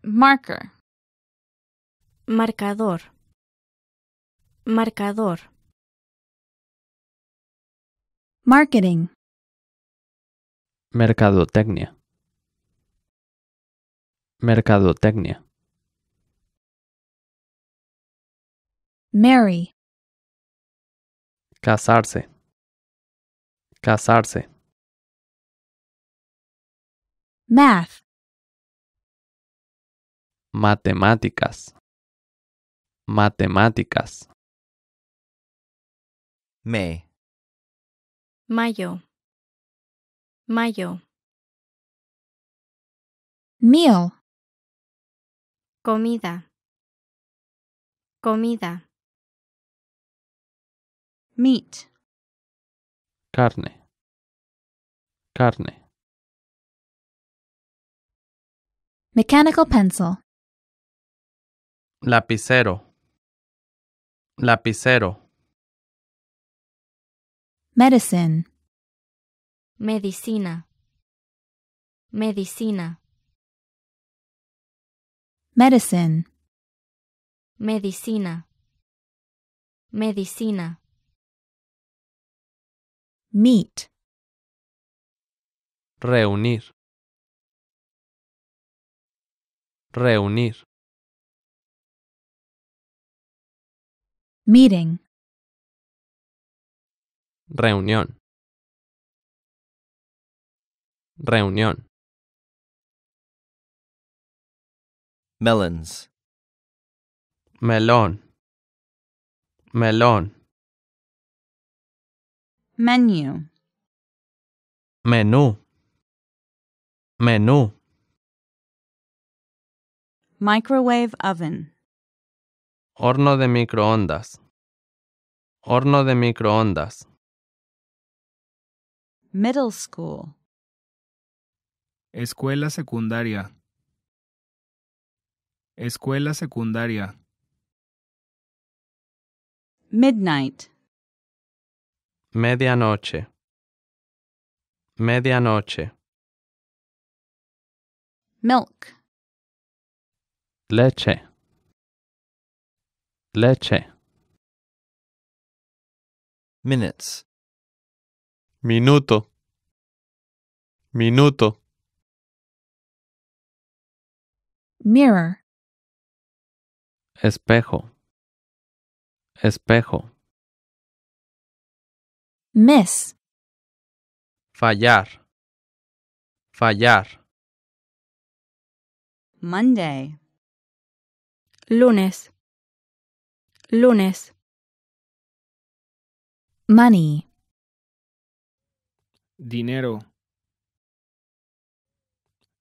Marker marcador, marcador. Marketing. Mercadotecnia. Mercadotecnia. Mary, Casarse. Casarse. Math. Matemáticas. Matemáticas. May. Mayo. Mayo. Meal. Comida. Comida. Meat. Carne. Carne. Mechanical pencil. Lapicero. Lapicero. Medicine. Medicina. Medicina. Medicine. Medicina. Medicina. Meet. Reunir. Reunir. Meeting. Reunión. Reunión. Melons. Melón. Melón. Menu. Menú. Menú. Microwave oven. Horno de microondas. Horno de microondas. Middle school. Escuela secundaria. Escuela secundaria. Midnight. Medianoche. Medianoche. Milk. Leche. Leche. minutes. Minuto. Minuto. Mirror. Espejo. Espejo. Miss. Fallar. Fallar. Monday. Lunes. Lunes. Money. Dinero.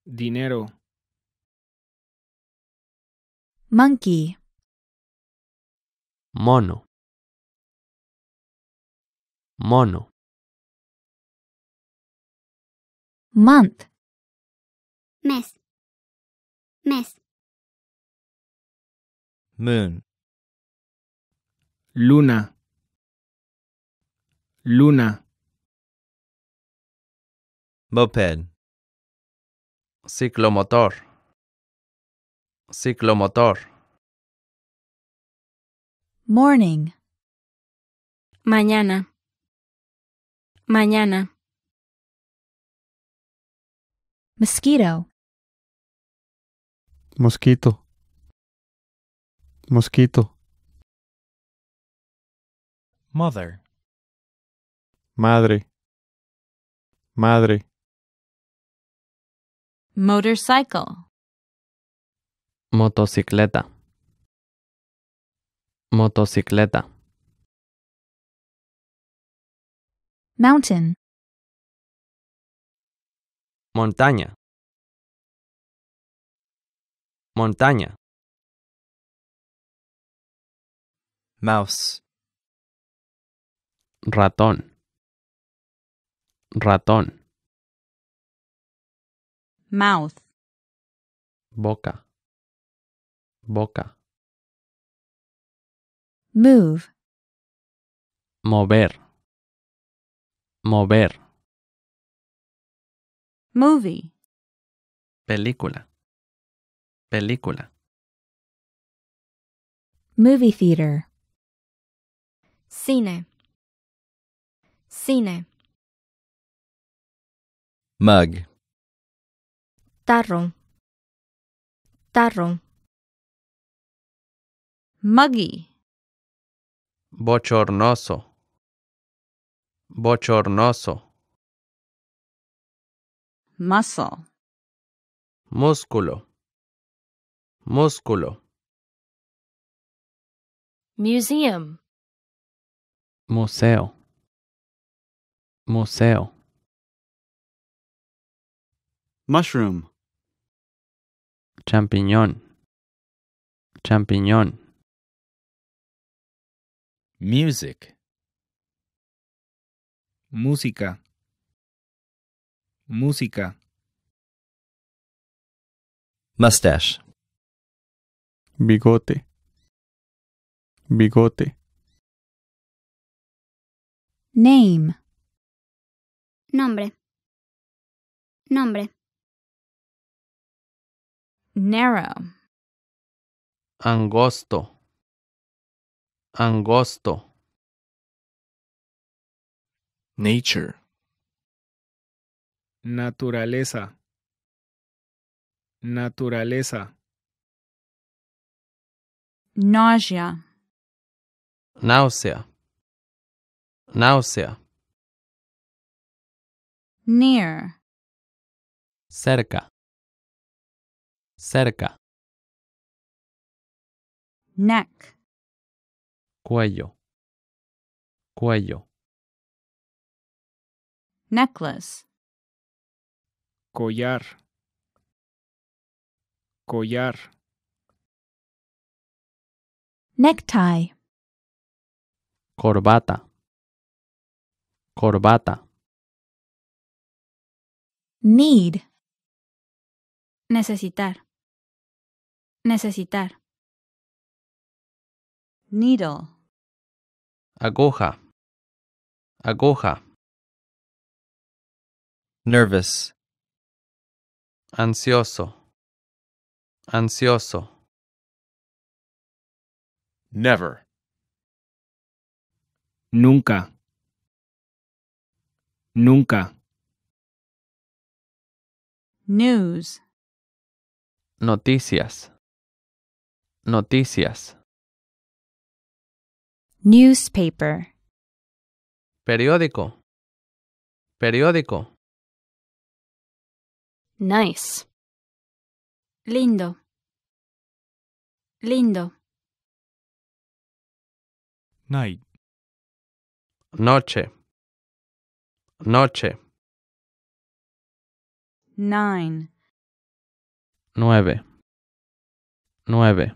Dinero. Monkey. Mono. Mono. Month. Mes. Mes. Moon. Luna. Luna. Moped. Ciclomotor. Ciclomotor. Morning. Mañana. Mañana. Mosquito. Mosquito. Mosquito. Mother. madre, madre. Motorcycle. Motocicleta. Motocicleta. Mountain. Montaña. Montaña. Mouse. Ratón. ratón mouth boca boca move mover mover movie película película movie theater cine cine Mug. Tarro. Tarro. Muggy. Bochornoso. Bochornoso. Muscle. Músculo. Músculo. Museum. Museo. Museo. Mushroom. Champignon. Champignon. Music. Música. Música. Mustache. Bigote. Bigote. Name. Nombre. Nombre narrow angosto angosto nature naturaleza naturaleza nausea náusea náusea near cerca cerca, neck, cuello, cuello, necklace, collar, collar, necktie, corbata, corbata, need, necesitar. Necesitar. Needle. Aguja. Agoja. Nervous. Ansioso. Ansioso. Never. Nunca. Nunca. News. Noticias. Noticias. Newspaper. Periódico. Periódico. Nice. Lindo. Lindo. Night. Noche. Noche. Nine. Nueve. Nueve.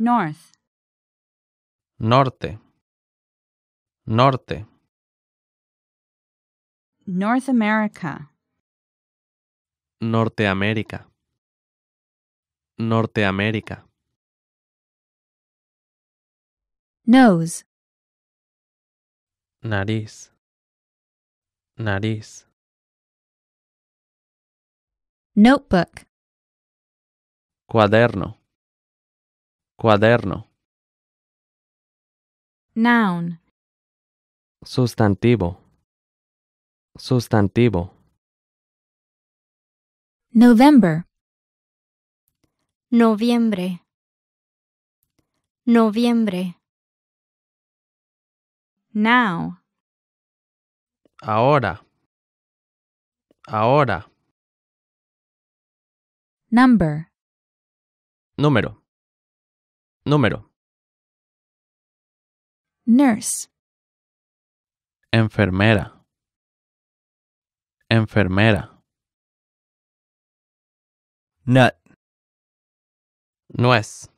North. Norte. Norte. North America. Norteamérica. Norteamérica. Nose. Nariz. Nariz. Notebook. Cuaderno. Cuaderno. Noun. Sustantivo. Sustantivo. November. Noviembre. Noviembre. Now. Ahora. Ahora. Number. Número. Número. Nurse. Enfermera. Enfermera. Nut. Nuez.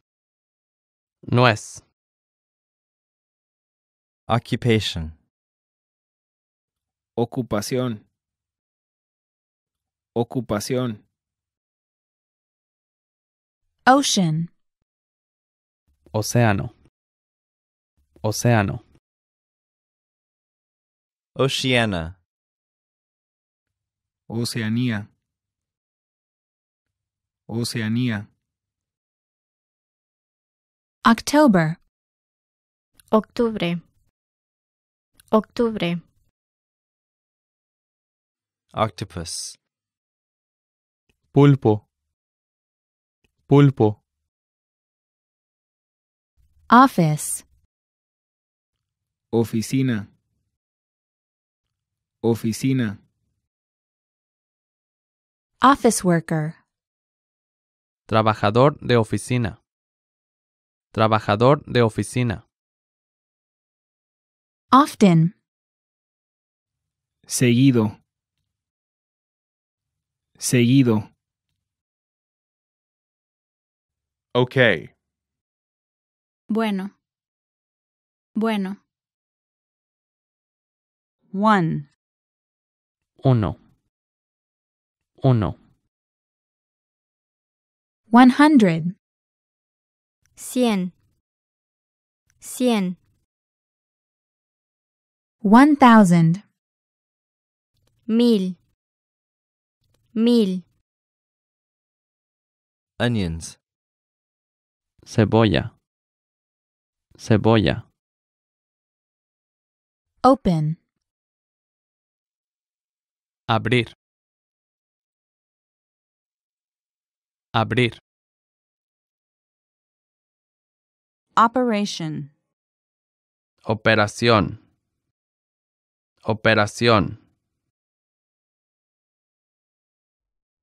Nuez. Occupation. Ocupación. Ocupación. Ocean. Océano. Océano. Oceana. Oceanía. Oceanía. October. Octubre. Octubre. Octopus. Pulpo. Pulpo. Office. Oficina. Oficina. Office worker. Trabajador de oficina. Trabajador de oficina. Often. Seguido. Seguido. Okay. Bueno. Bueno. One. Uno. Uno. One hundred. Cien. Cien. One thousand. Mil. Mil. Onions. Cebolla cebolla. Open. Abrir. Abrir. Operation. Operación. Operación.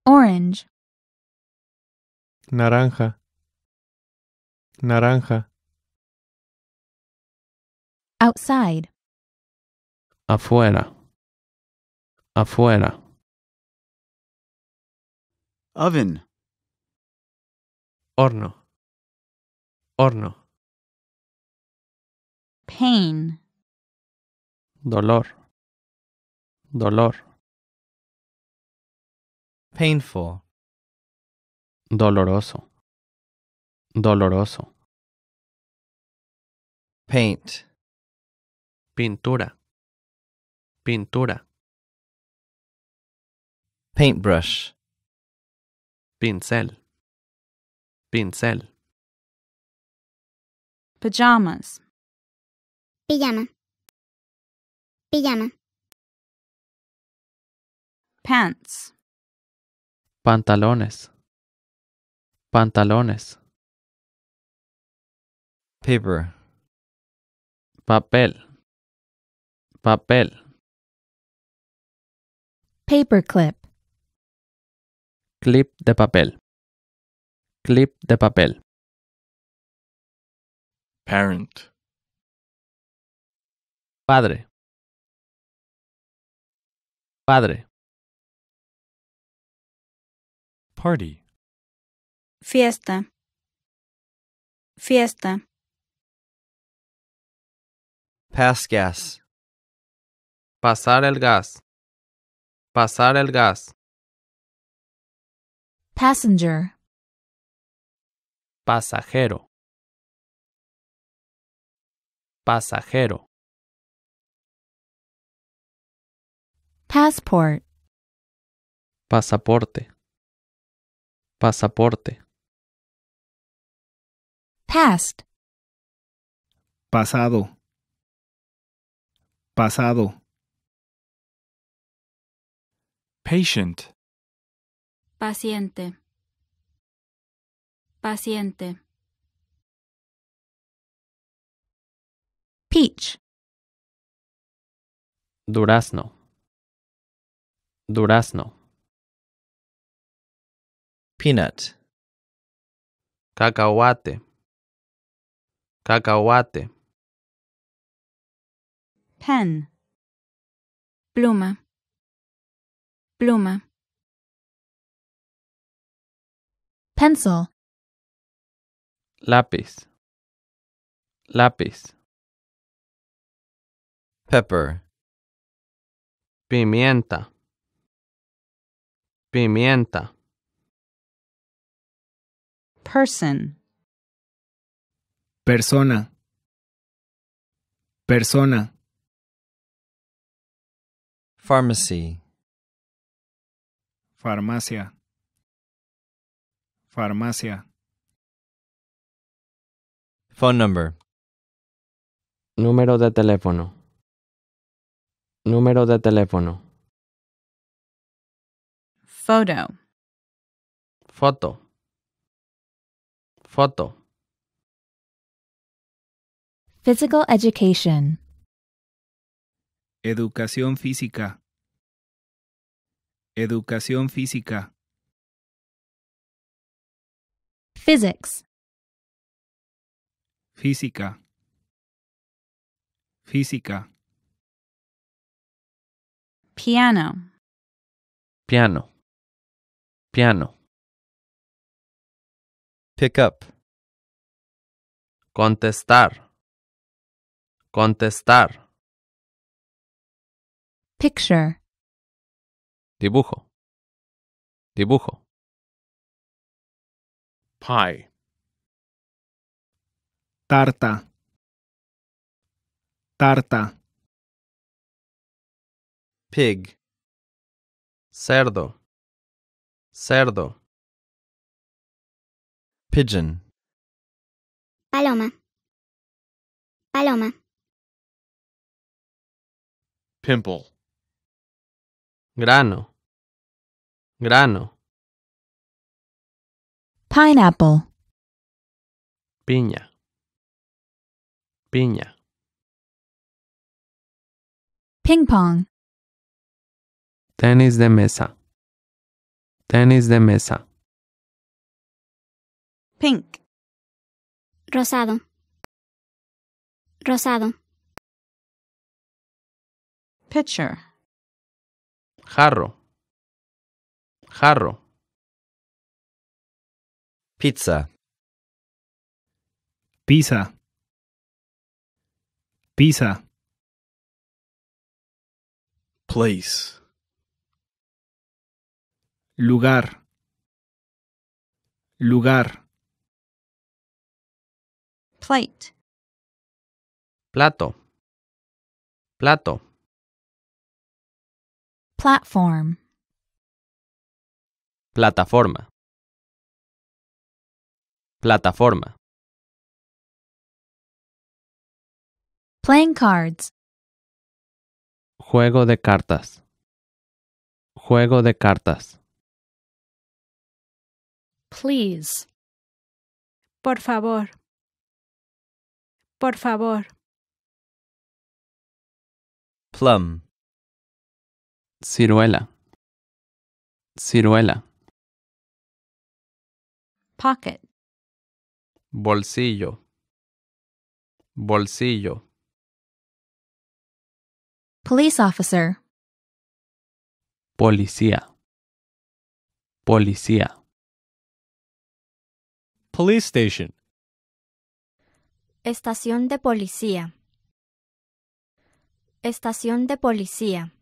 Orange. Naranja. Naranja. Outside. Afuera. Afuera. Oven. Horno. Horno. Pain. Dolor. Dolor. Painful. Doloroso. Doloroso. Paint pintura, pintura. Paintbrush, pincel, pincel. Pajamas. Pijama. Pijama. Pants. Pantalones. Pantalones. paper, Papel papel paperclip clip de papel clip de papel parent padre padre party fiesta fiesta Pass gas pasar el gas, pasar el gas. passenger, pasajero, pasajero, passport, pasaporte, pasaporte, past, pasado, pasado. Patient. Paciente. Paciente. Peach. Durazno. Durazno. Peanut. Cacahuate. Cacahuate. Pen. Pluma pluma pencil lápiz lápiz pepper pimienta pimienta person persona persona pharmacy Farmacia. Farmacia. Phone number. Número de teléfono. Número de teléfono. Photo. Foto. Foto. Physical education. Educación física. Educación física. Physics. Física. Física. Piano. Piano. Piano. Pick up. Contestar. Contestar. Picture. Dibujo. Dibujo. Pie. Tarta. Tarta. Pig. Cerdo. Cerdo. Pigeon. Paloma. Paloma. Pimple. grano, grano. Pineapple. Piña, piña. Ping pong. Tenis de mesa. Tenis de mesa. Pink. Rosado. Rosado. Pitcher. jarro, jarro. Pizza, Pizza. Pizza. place, Lugar. Lugar. plate, plato, plato. Platform. Plataforma. Plataforma. Playing cards. Juego de cartas. Juego de cartas. Please. Por favor. Por favor. Plum. ciruela, ciruela. Pocket. Bolsillo, bolsillo. Police officer. Policía, policía. Police station. Estación de policía. Estación de policía.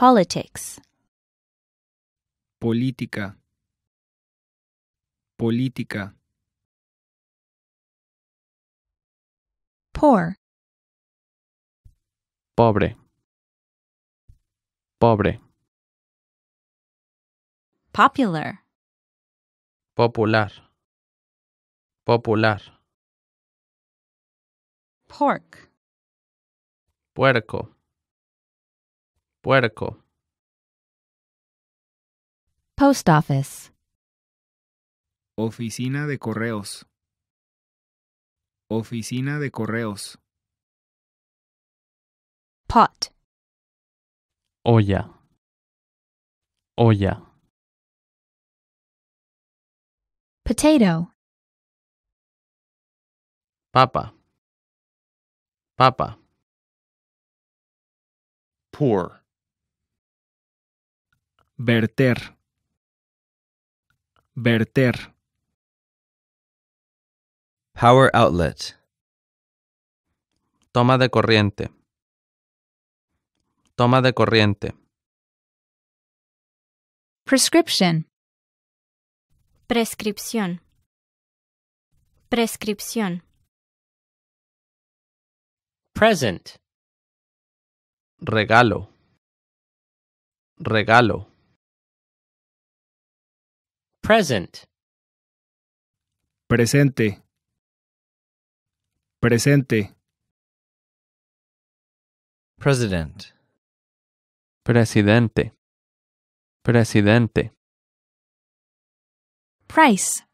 Politics. Política. Política. Poor. Pobre. Pobre. Popular. Popular. Popular. Pork. Puerco. Puerco. Post office. Oficina de correos. Oficina de correos. Pot. Olla. Olla. Potato. Papa. Papa. Poor. Verter. Verter. Power outlet. Toma de corriente. Toma de corriente. Prescription. Prescripción. Prescripción. Present. Regalo. Regalo. Present. Presente. Presente. President. Presidente. Presidente. Price.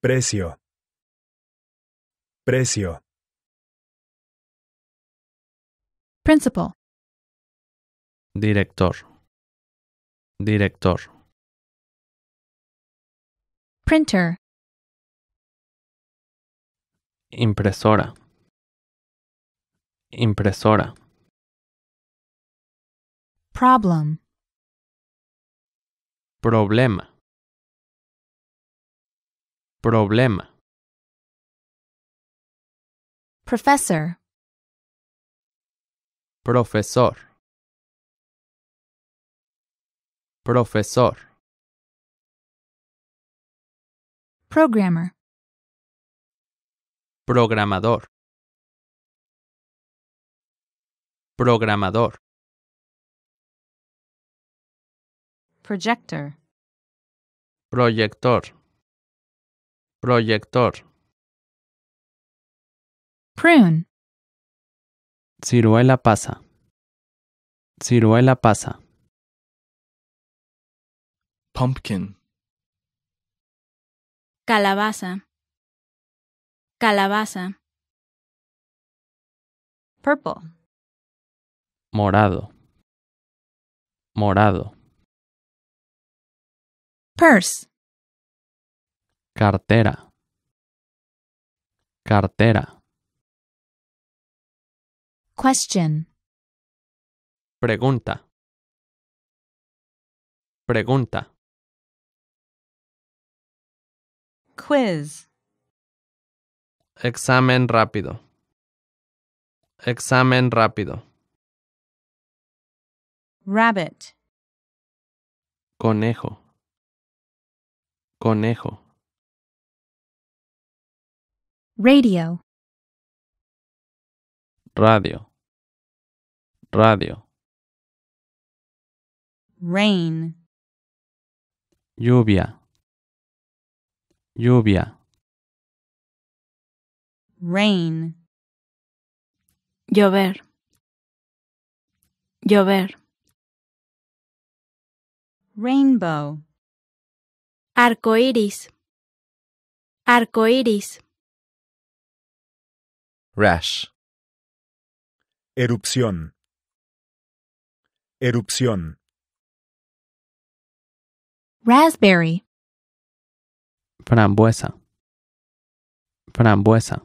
Precio. Precio. Principal. Director. Director. Printer. Impresora. Impresora. Problem. Problema. Problema. Professor. Profesor. Profesor. Programmer. Programador. Programador. Projector. Proyector. Proyector. Prune. Ciruela pasa. Ciruela pasa. Pumpkin. Calabaza. Calabaza. Purple. Morado. Morado. Purse. Cartera. Cartera. Question. Pregunta. Pregunta. Quiz. Examen rápido. Examen rápido. Rabbit. Conejo. Conejo. Radio. Radio. Radio. Rain. Lluvia. Lluvia. Rain. Llover. Llover. Rainbow. Arco iris. Arco iris. Rash. Erupción. Erupción. Raspberry frambuesa, frambuesa.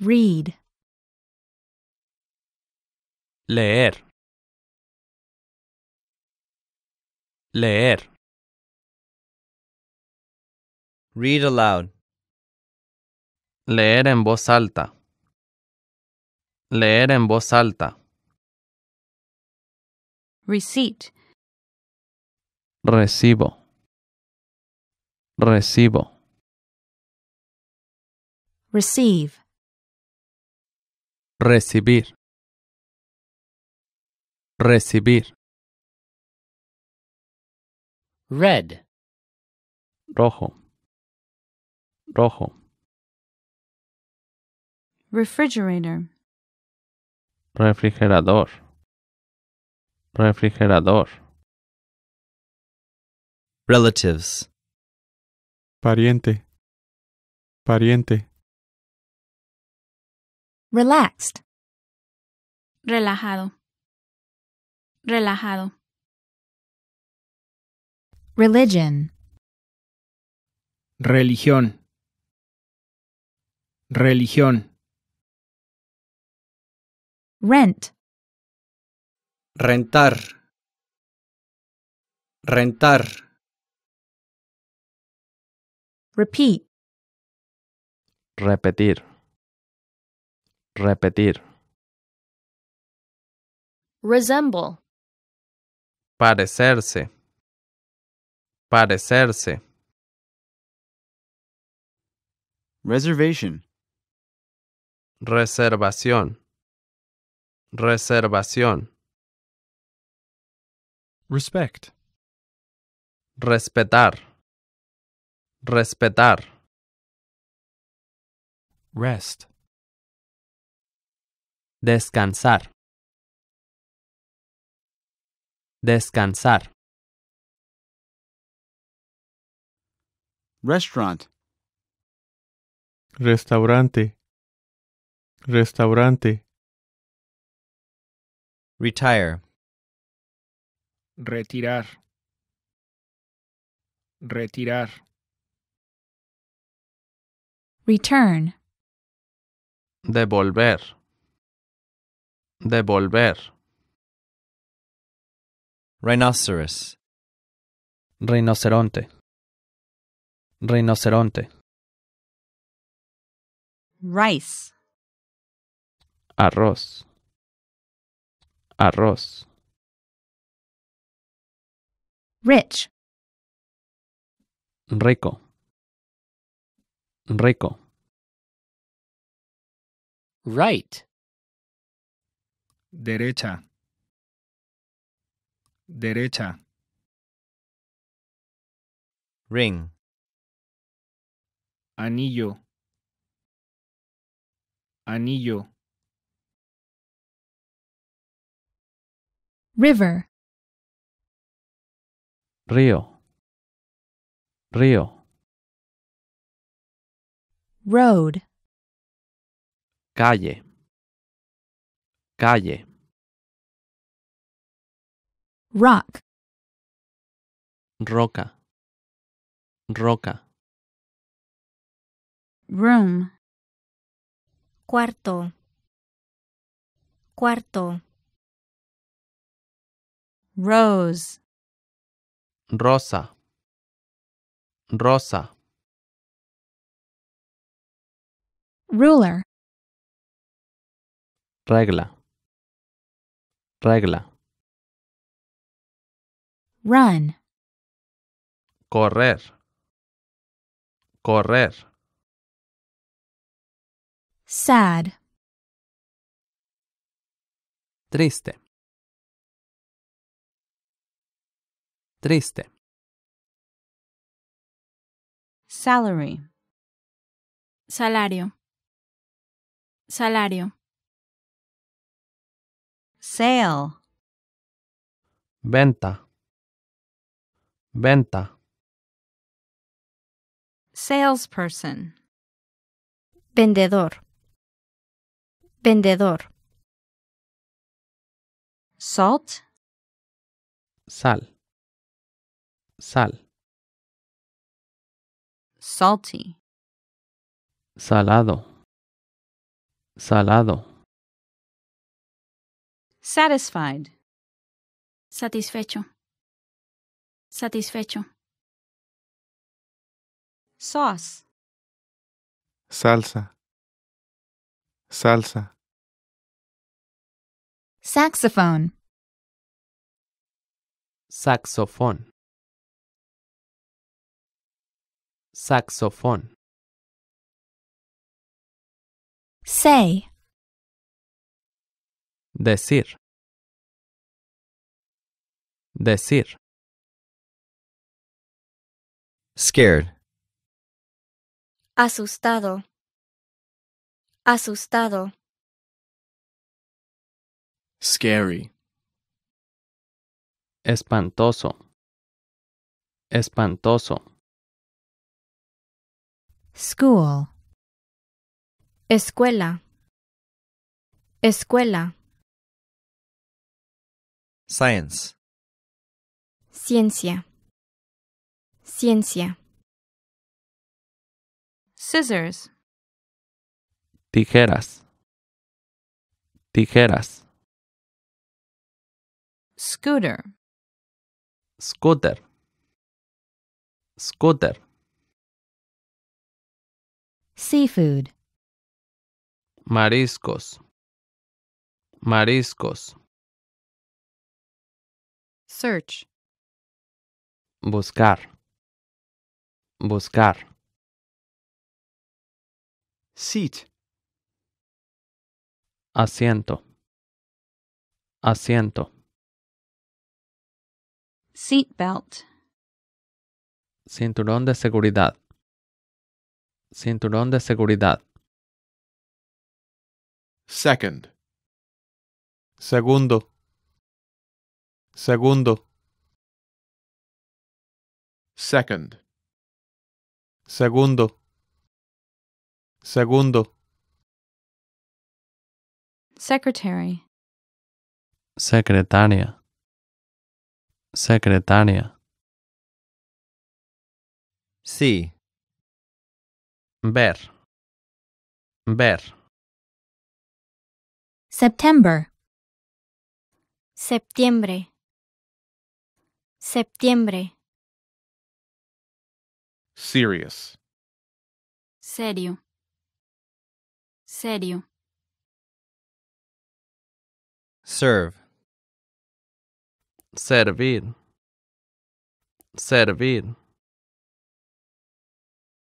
Read. Leer. Leer. Read aloud. Leer en voz alta. Leer en voz alta. Receipt. Recibo. Recibo. Receive. Recibir. Recibir. Red. Rojo. Rojo. Refrigerator. Refrigerador. Refrigerador. Relatives. pariente, pariente. Relaxed. Relajado. Relajado. Religion. Religión. Religión. Rent. Rentar. Rentar. Repeat. Repetir. Repetir. Resemble. Parecerse. Parecerse. Reservation. Reservación. Reservación. Respect. Respetar. Respetar. Rest. Descansar. Descansar. Restaurant. Restaurante. Restaurante. Retire. Retirar. Retirar. Return. Devolver. Devolver. Rhinoceros. Rinoceronte. Rinoceronte. Rice. Arroz. Arroz. Rich. Rico rico. Right. Derecha. Derecha. Ring. Anillo. Anillo. River. Río. Río road calle calle rock roca roca room cuarto cuarto rose rosa rosa ruler regla regla run correr correr sad triste triste salary salario Salario. Sale. Venta. Venta. Salesperson. Vendedor. Vendedor. Salt. Sal. Sal. Salty. Salado. Salado. Satisfied. Satisfecho. Satisfecho. Sauce. Salsa. Salsa. Saxophone. Saxofón. Saxofón. Say. Decir. Decir. Scared. Asustado. Asustado. Scary. Espantoso. Espantoso. School. Escuela. Escuela. Science. Ciencia. Ciencia. Scissors. Tijeras. Tijeras. Scooter. Scooter. Scooter. Seafood. mariscos, mariscos. Search. Buscar, buscar. Seat. Asiento, asiento. Seat belt. Cinturón de seguridad. Cinturón de seguridad. Second. Segundo. Segundo. Second. Segundo. Segundo. Secretary. Secretaria. Secretaria. Sí. Ver. Ver. September. Septiembre. Septiembre. Serious. Serio. Serio. Serve. Servir. Servir.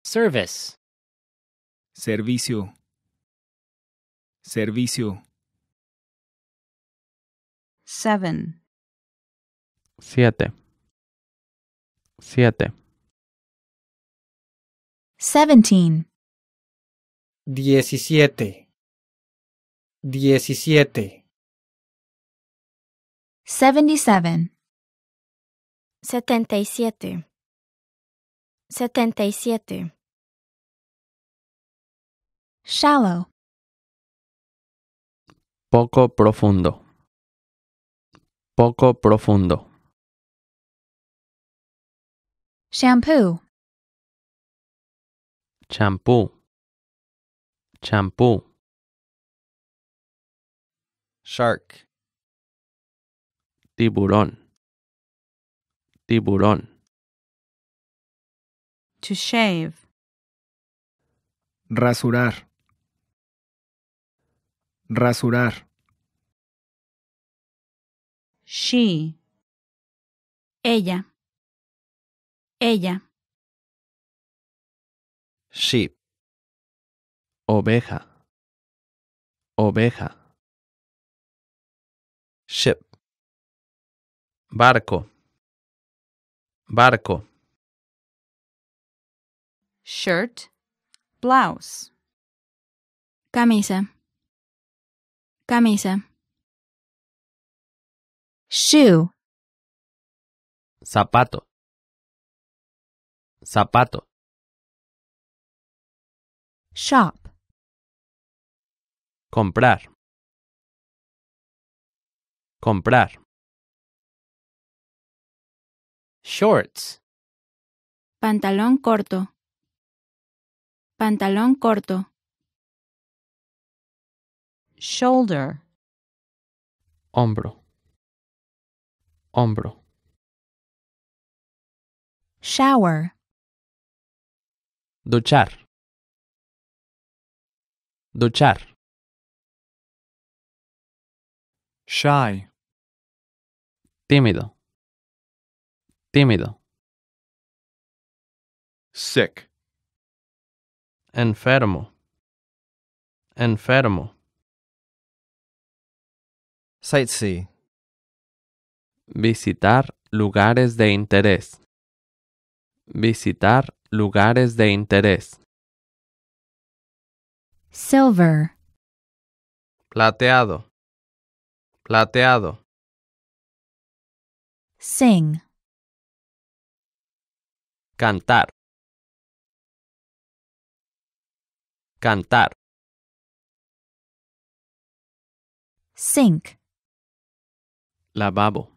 Service. Servicio. Servicio. siete, siete, seventeen, diecisiete, diecisiete, seventy-seven, setenta y siete, setenta y siete. Shallow. Poco profundo poco profundo. Shampoo. Champú. Champú. Shark. Tiburón. Tiburón. To shave. Rasurar. Rasurar she. Ella. Ella. Sheep. Oveja. Oveja. Ship. Barco. Barco. Shirt. Blouse. Camisa. Camisa shoe, zapato, zapato, shop, comprar, comprar, shorts, pantalón corto, pantalón corto, shoulder, hombro. Hombro. Shower. Duchar. Duchar. Shy. Tímido. Tímido. Sick. Enfermo. Enfermo. Sightsee. Visitar lugares de interés. Visitar lugares de interés. Silver. Plateado. Plateado. Sing. Cantar. Cantar. Sink. Lavabo.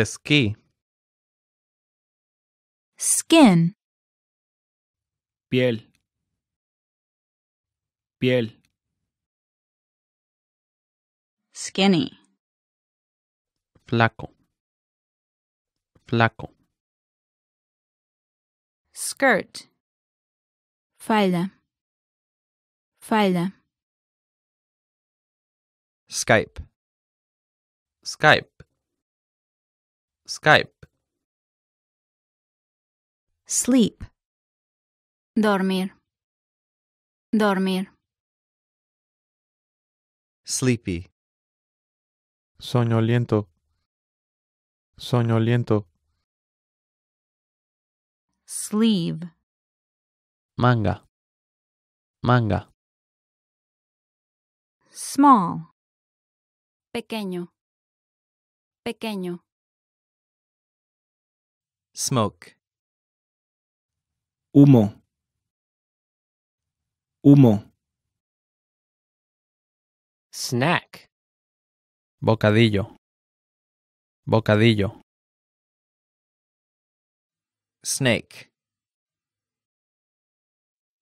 Esquí. Skin. Piel. Piel. Skinny. Flaco. Flaco. Skirt. Falda. Falda. Skype. Skype. Skype. Sleep. Dormir. Dormir. Sleepy. Soñoliento. Soñoliento. Sleeve. Manga. Manga. Small. Pequeño. Pequeño. smoke humo humo snack bocadillo bocadillo snake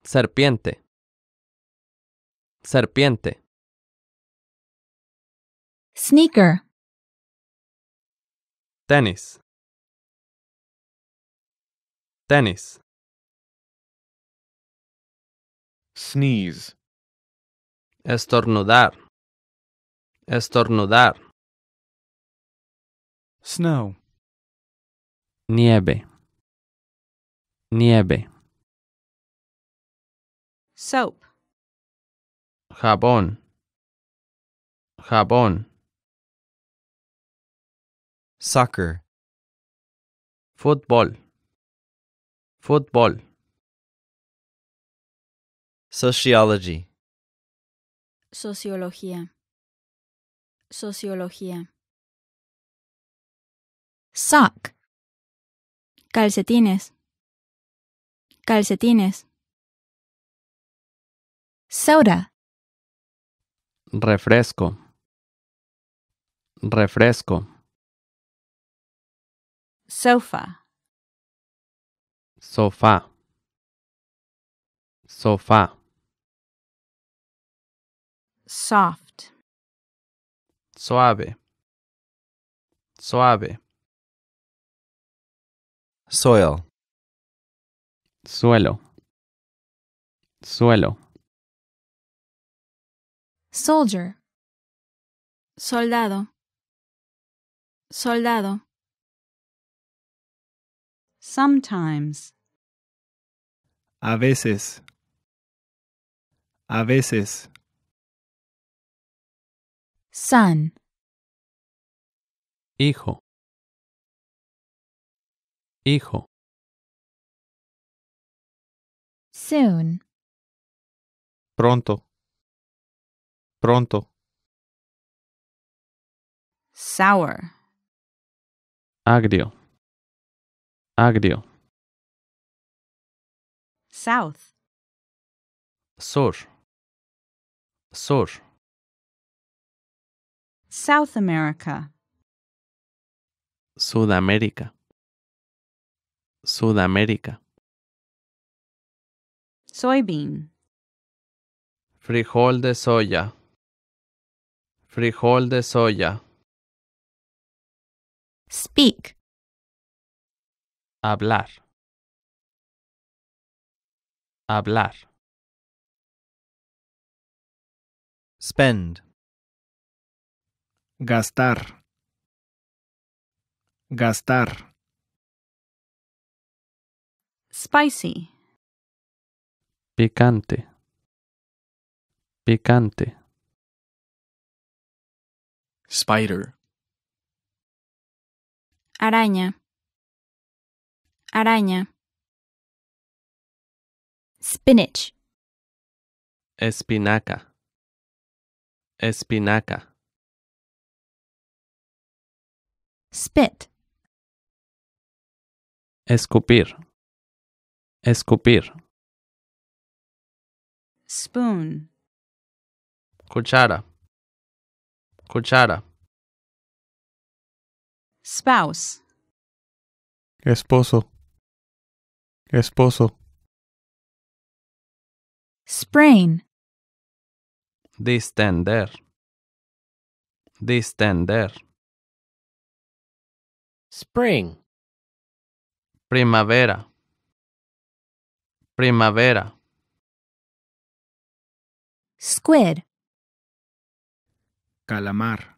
serpiente serpiente sneaker tenis Tennis. Sneeze. Estornudar. Estornudar. Snow. Nieve. Nieve. Soap. Jabón. Jabón. Soccer. Football. Fútbol. Sociology. Sociología. Sociología. Sock. Calcetines. Calcetines. Soda. Refresco. Refresco. Sofa. sofa sofa soft suave suave soil suelo suelo soldier soldado soldado sometimes a veces. A veces. Son. Hijo. Hijo. Soon. Pronto. Pronto. Sour. Agrio. Agrio south. Sur. Sur. South America. Sudamérica. Sudamérica. Soybean. Frijol de soya. Frijol de soya. Speak. Hablar. hablar spend gastar gastar spicy picante picante spider araña araña spinach espinaca espinaca spit escupir escupir spoon cuchara cuchara spouse esposo esposo Sprain. Distender. Distender. Spring. Primavera. Primavera. Squid. Calamar.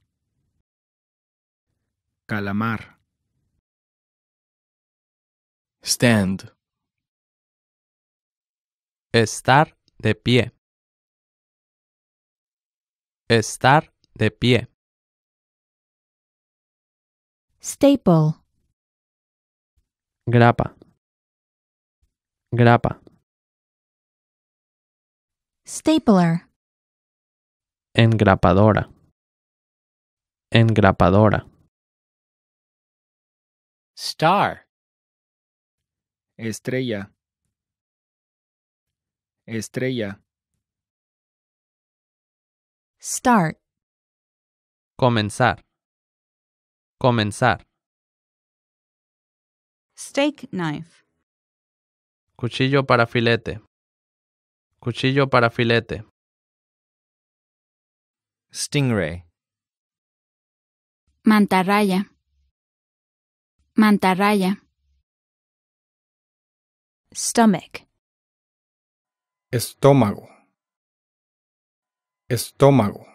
Calamar. Stand. Estar de pie. Estar de pie. Staple. Grapa. Grapa. Stapler. Engrapadora. Engrapadora. Star. Estrella. Estrella. Start. Comenzar. Comenzar. Steak knife. Cuchillo para filete. Cuchillo para filete. Stingray. Mantarraya. Mantarraya. Stomach estómago estómago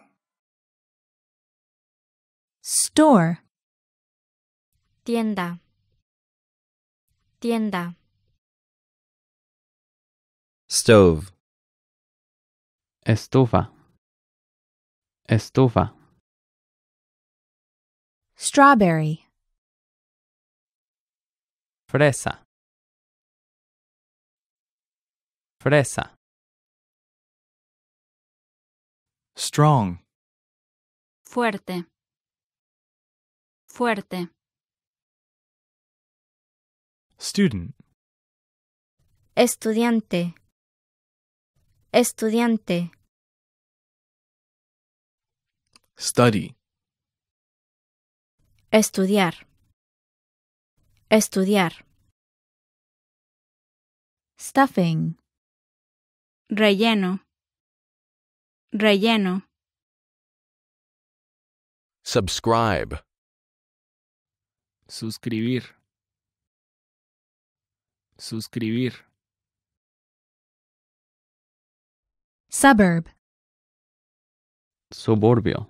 store tienda tienda stove estufa estufa strawberry fresa fresa Strong. Fuerte. Fuerte. Student. Estudiante. Estudiante. Study. Estudiar. Estudiar. Stuffing. Relleno. Relleno. Subscribe. Suscribir. Suscribir. Suburb. Suburbio.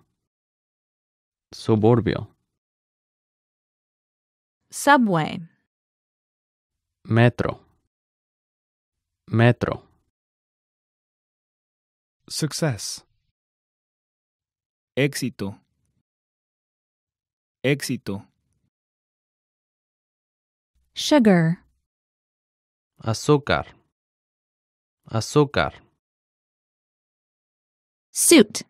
Suburbio. Subway. Metro. Metro. Success. Éxito. Éxito. Sugar. Azúcar. Azúcar. Suit.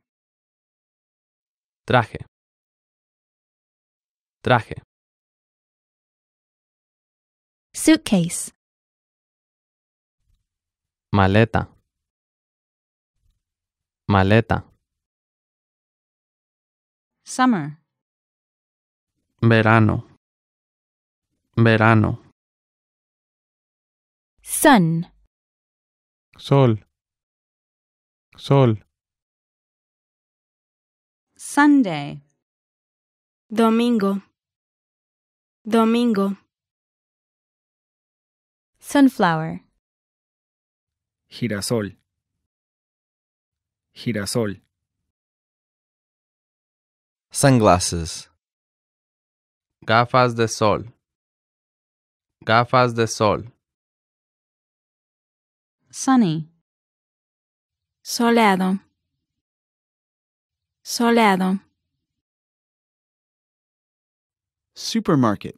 Traje. Traje. Suitcase. Maleta. Maleta. Summer. Verano. Verano. Sun. Sol. Sol. Sunday. Domingo. Domingo. Sunflower. Girasol. Girasol. Sunglasses. Gafas de sol. Gafas de sol. Sunny. Soleado. Soleado. Supermarket.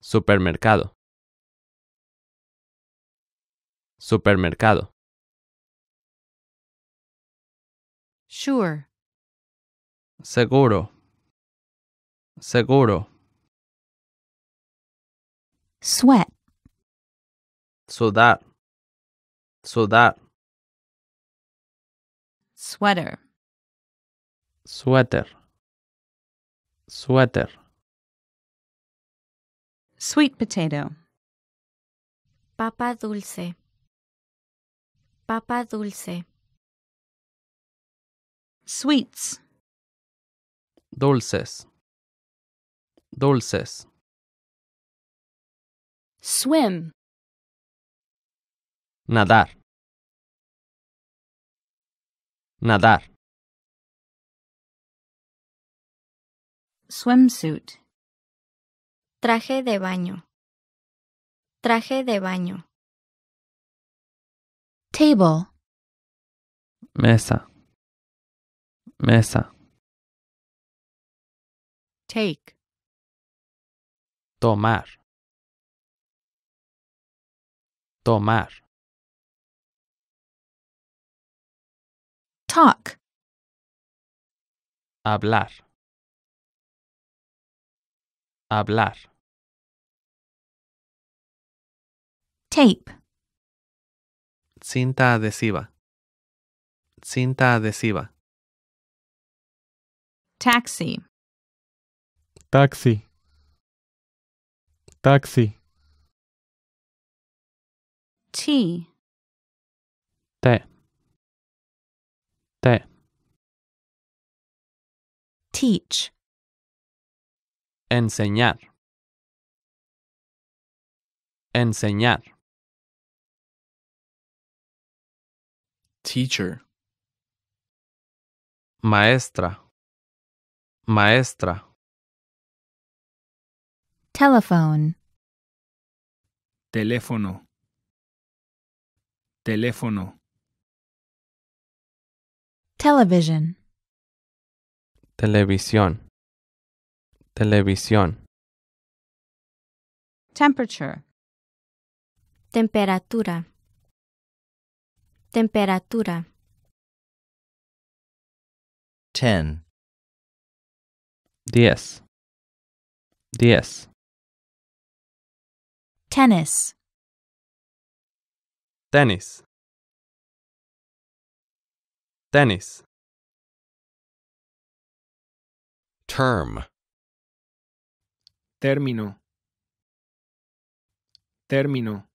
Supermercado. Supermercado. Sure. Seguro. Seguro. Sweat. Sudar. Sudar. Sweater. Sweater. Sweater. Sweet potato. Papa dulce. Papa dulce. Sweets. Dulces. Dulces. Swim. Nadar. Nadar. Swimsuit. Traje de baño. Traje de baño. Table. Mesa. Mesa. Take. Tomar. Tomar. Talk. Hablar. Hablar. Tape. Cinta adhesiva. Cinta adhesiva. Taxi. Taxi. Taxi. T. Té. Té. Teach. Enseñar. Enseñar. Teacher. Maestra. Maestra. Telephone. Teléfono. Teléfono. Television. Televisión. Televisión. Temperature. Temperatura. Temperatura. 10. DS DS tennis tennis tennis term término término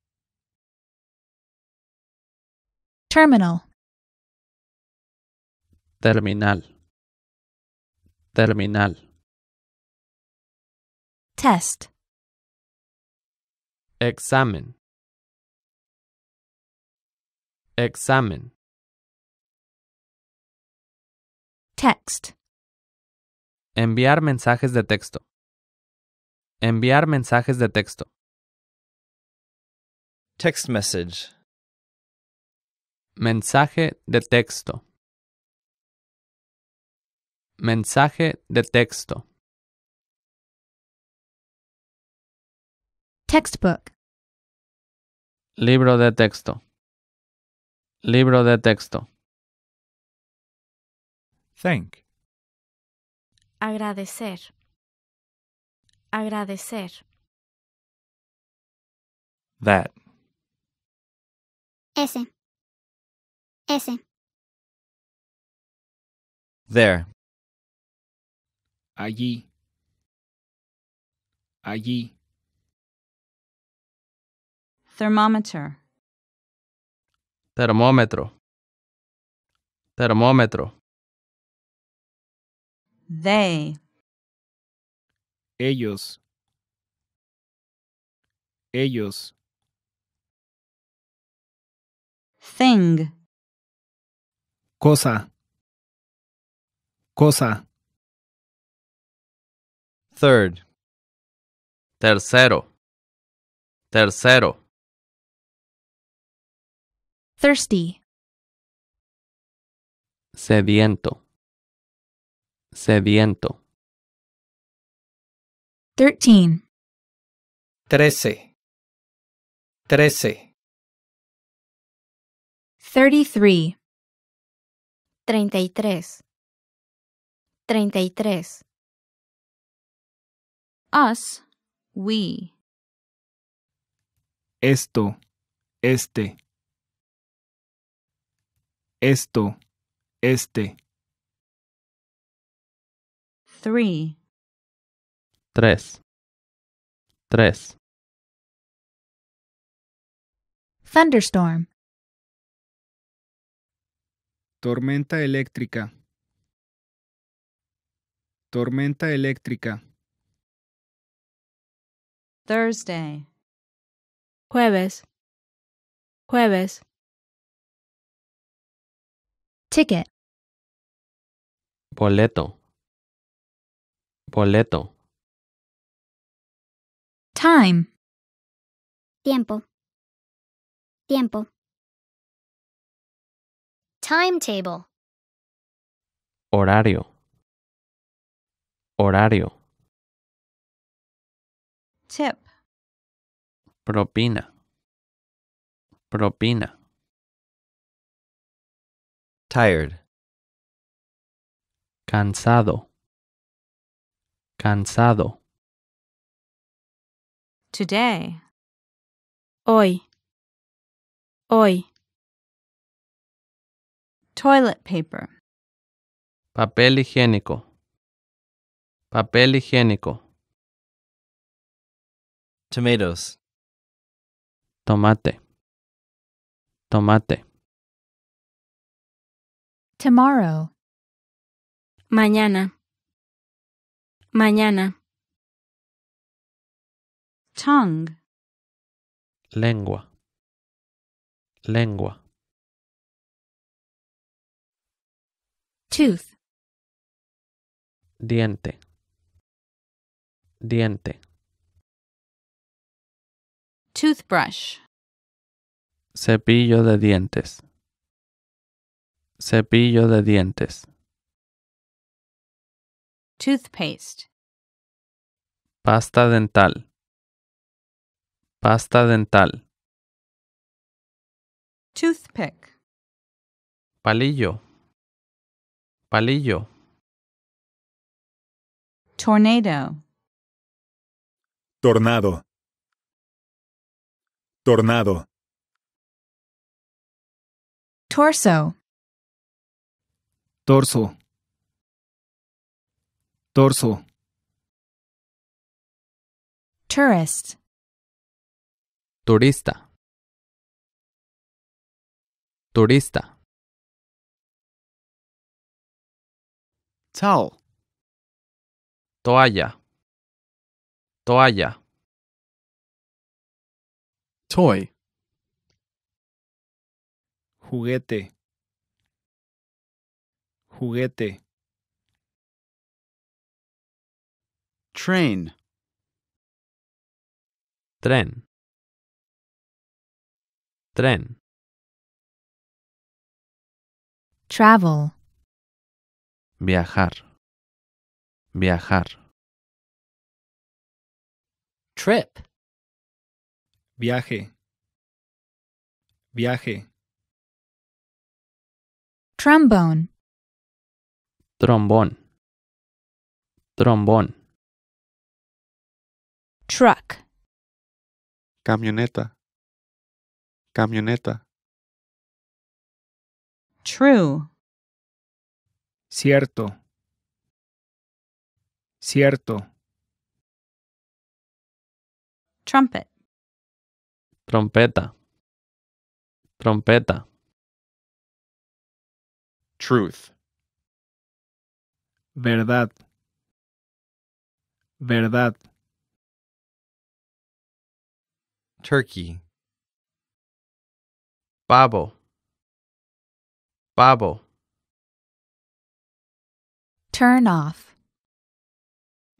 terminal terminal terminal Test. Examen. Examen. Text. Enviar mensajes de texto. Enviar mensajes de texto. Text message. Mensaje de texto. Mensaje de texto. Textbook. Libro de texto. Libro de texto. Thank. Agradecer. Agradecer. That. Ese. Ese. There. Allí. Allí. thermometer termómetro termómetro they ellos ellos thing cosa cosa third tercero tercero thirsty. Sediento. Sediento. Thirteen. Trece. Trece. Thirty-three. Treinta y tres. Us, we. Esto, este. esto, este. tres, Tres. Thunderstorm. Tormenta eléctrica. Tormenta eléctrica. Thursday. Jueves. Jueves. Ticket. Boleto. Boleto. Time. Tiempo. Tiempo. Timetable. Horario. Horario. Tip. Propina. Propina. Tired. Cansado. Cansado. Today. Hoy. Hoy. Toilet paper. Papel higiénico. Papel higiénico. Tomatoes. Tomate. Tomate. Tomorrow. Mañana. Mañana. Tongue. Lengua. Lengua. Tooth. Diente. Diente. Toothbrush. Cepillo de dientes. Cepillo de dientes. Toothpaste. Pasta dental. Pasta dental. Toothpick. Palillo. Palillo. Tornado. Tornado. Tornado. Torso torso, torso. Tourist. Turista. Turista. Towel. Toalla. Toalla. Toy. Juguete. juguete train tren tren travel viajar viajar trip viaje viaje trombone trombón, trombón. Truck. Camioneta, camioneta. True. Cierto. Cierto. Trumpet. Trompeta. Trompeta. Truth verdad, verdad. Turkey, babo, babo. Turn off.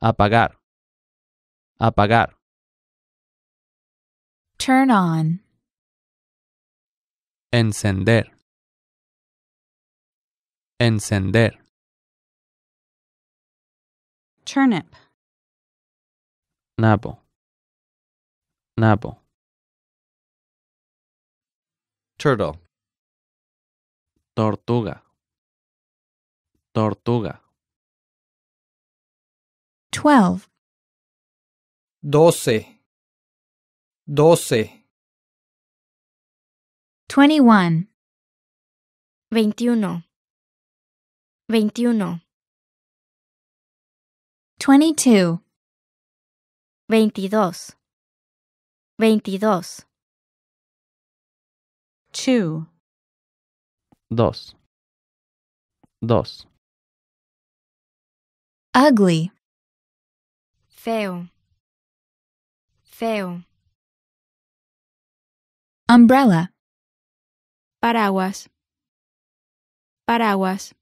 Apagar, apagar. Turn on. Encender, encender. Turnip. Nabo. Nabo. Turtle. Tortuga. Tortuga. 12. Doce. Doce. 21. 21. 21. 22 22 22 two dos dos ugly feo feo umbrella paraguas paraguas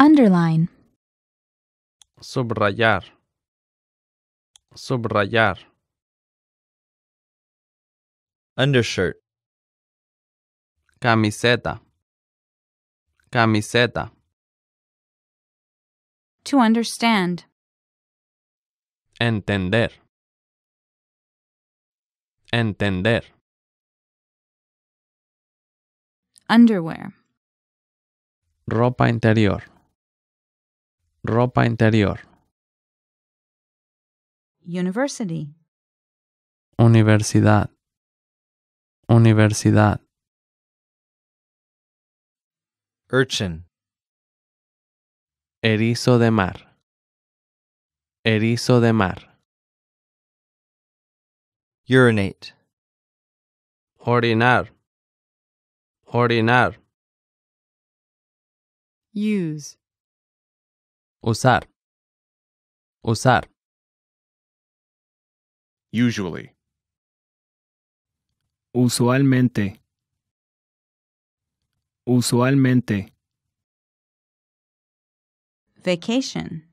underline Subrayar. Subrayar. Undershirt. Camiseta. Camiseta. To understand. Entender. Entender. Underwear. Ropa interior. Ropa interior. University. Universidad. Universidad. Urchin. Erizo de mar. Erizo de mar. Urinate. Orinar. Orinar. Use. Usar. Usar. Usually. Usualmente. Usualmente. Vacation.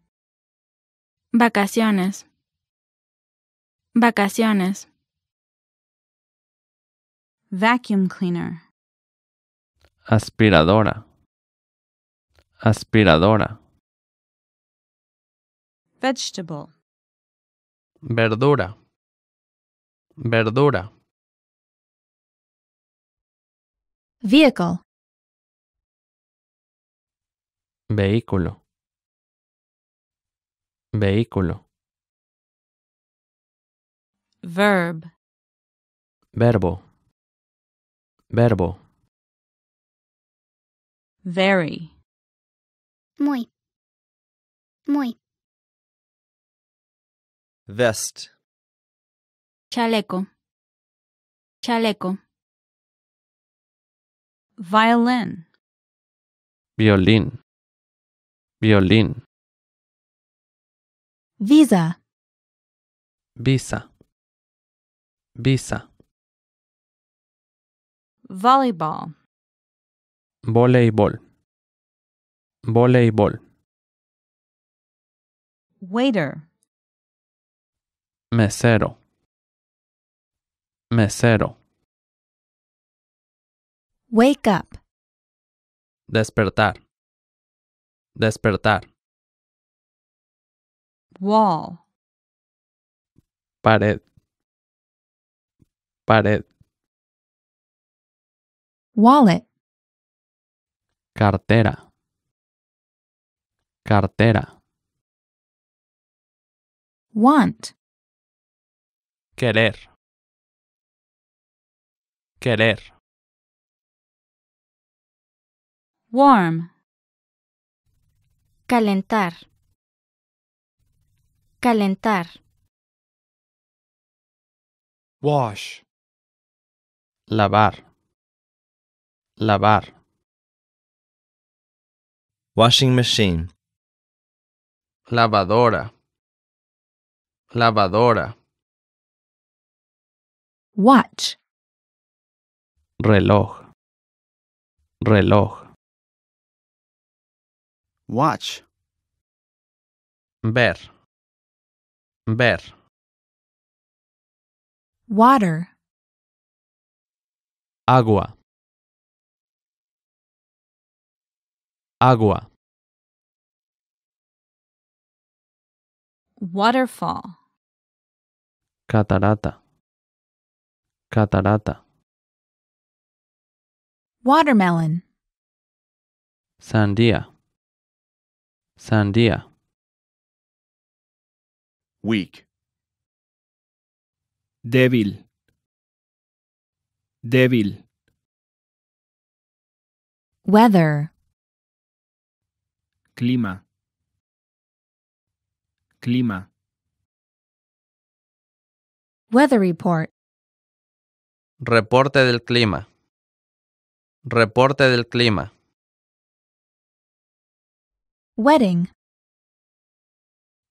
Vacaciones. Vacaciones. Vacuum cleaner. Aspiradora. Aspiradora. Vegetable. Verdura. Verdura. Vehicle. Vehículo. Vehículo. Verb. Verbo. Verbo. Very. Muy. Muy. Vest. Chaleco. Chaleco. Violin. Violin. Violin. Visa. Visa. Visa. Volleyball. Voleibol. Voleibol. Waiter. Mesero. Mesero. Wake up. Despertar. Despertar. Wall. Pared. Pared. Wallet. Cartera. Cartera. Want. Querer. Querer. Warm. Calentar. Calentar. Wash. Lavar. Lavar. Washing machine. Lavadora. Lavadora. Watch. Reloj. Reloj. Watch. Ver. Ver. Water. Agua. Agua. Waterfall. Catarata. Catarata. Watermelon. Sandia. Sandia. Weak. Débil. Débil. Weather. Clima. Clima. Weather report. Reporte del clima. Reporte del clima. Wedding.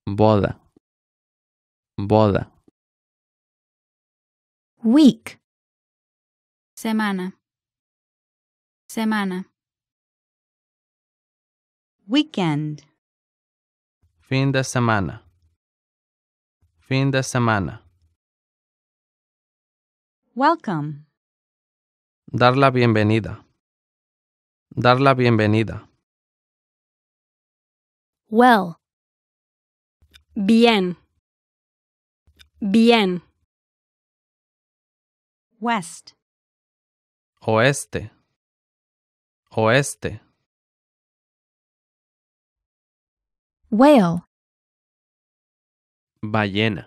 Boda. Boda. Week. Semana. Semana. Weekend. Fin de semana. Fin de semana. Welcome. Dar la bienvenida. Dar la bienvenida. Well. Bien. Bien. West. Oeste. Oeste. Whale. Ballena.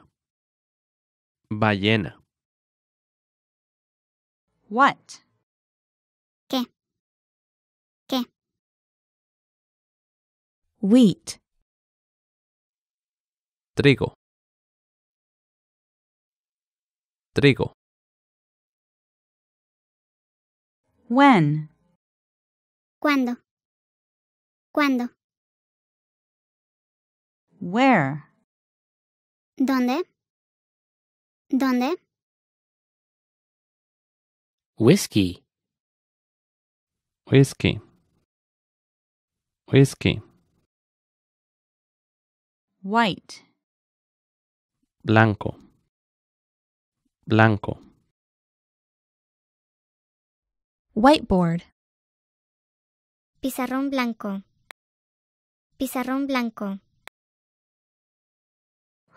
Ballena. What? Que. Que. Wheat. Trigo. Trigo. When? Cuando. Cuando. Where? ¿Dónde? ¿Dónde? Whiskey. Whiskey. Whiskey. White. Blanco. Blanco. Whiteboard. Pizarrón blanco. Pizarrón blanco.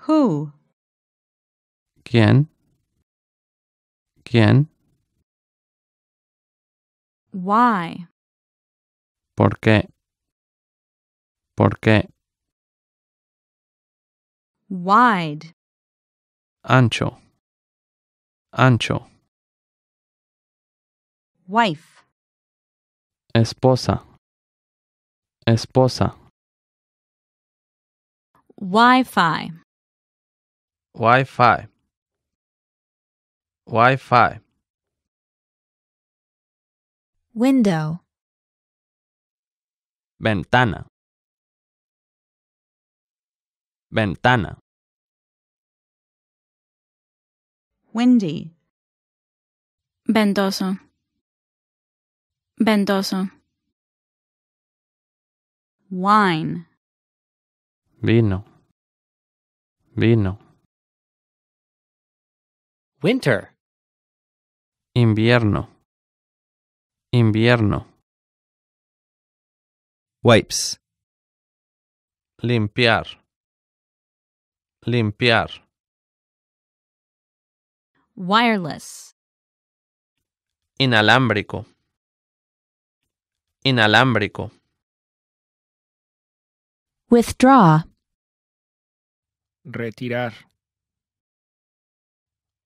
Who? ¿Quién? ¿Quién? Why? ¿Por qué? ¿Por qué? Wide. Ancho. Ancho. Wife. Esposa. Esposa. Wi-Fi. Wi-Fi. Wi-Fi. Window. Ventana. Ventana. Windy. Ventoso. Ventoso. Wine. Vino. Vino. Winter. Invierno. Invierno. Wipes. Limpiar. Limpiar. Wireless. Inalámbrico. Inalámbrico. Withdraw. Retirar.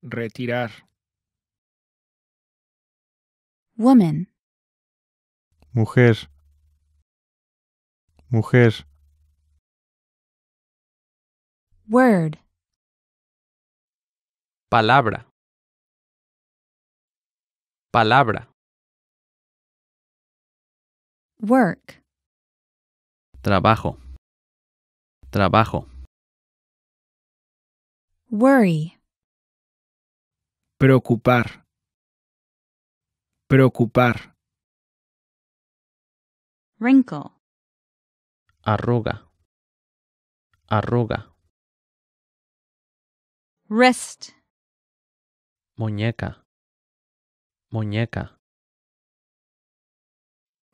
Retirar. Woman mujer, mujer. Word. Palabra. Palabra. Work. Trabajo. Trabajo. Worry. Preocupar. Preocupar. wrinkle. Arruga. Arruga. Wrist. Muñeca. Muñeca.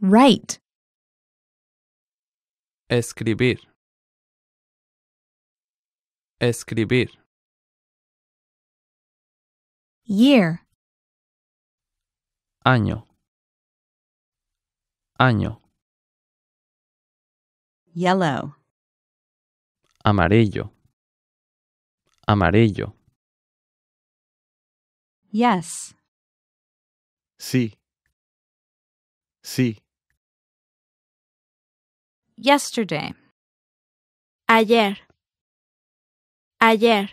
Right. Escribir. Escribir. Year. Año. Año. Yellow. Amarillo. Amarillo. Yes. Sí. Sí. Yesterday. Ayer. Ayer.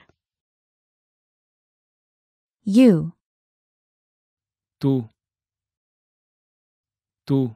You. Tú. Tú.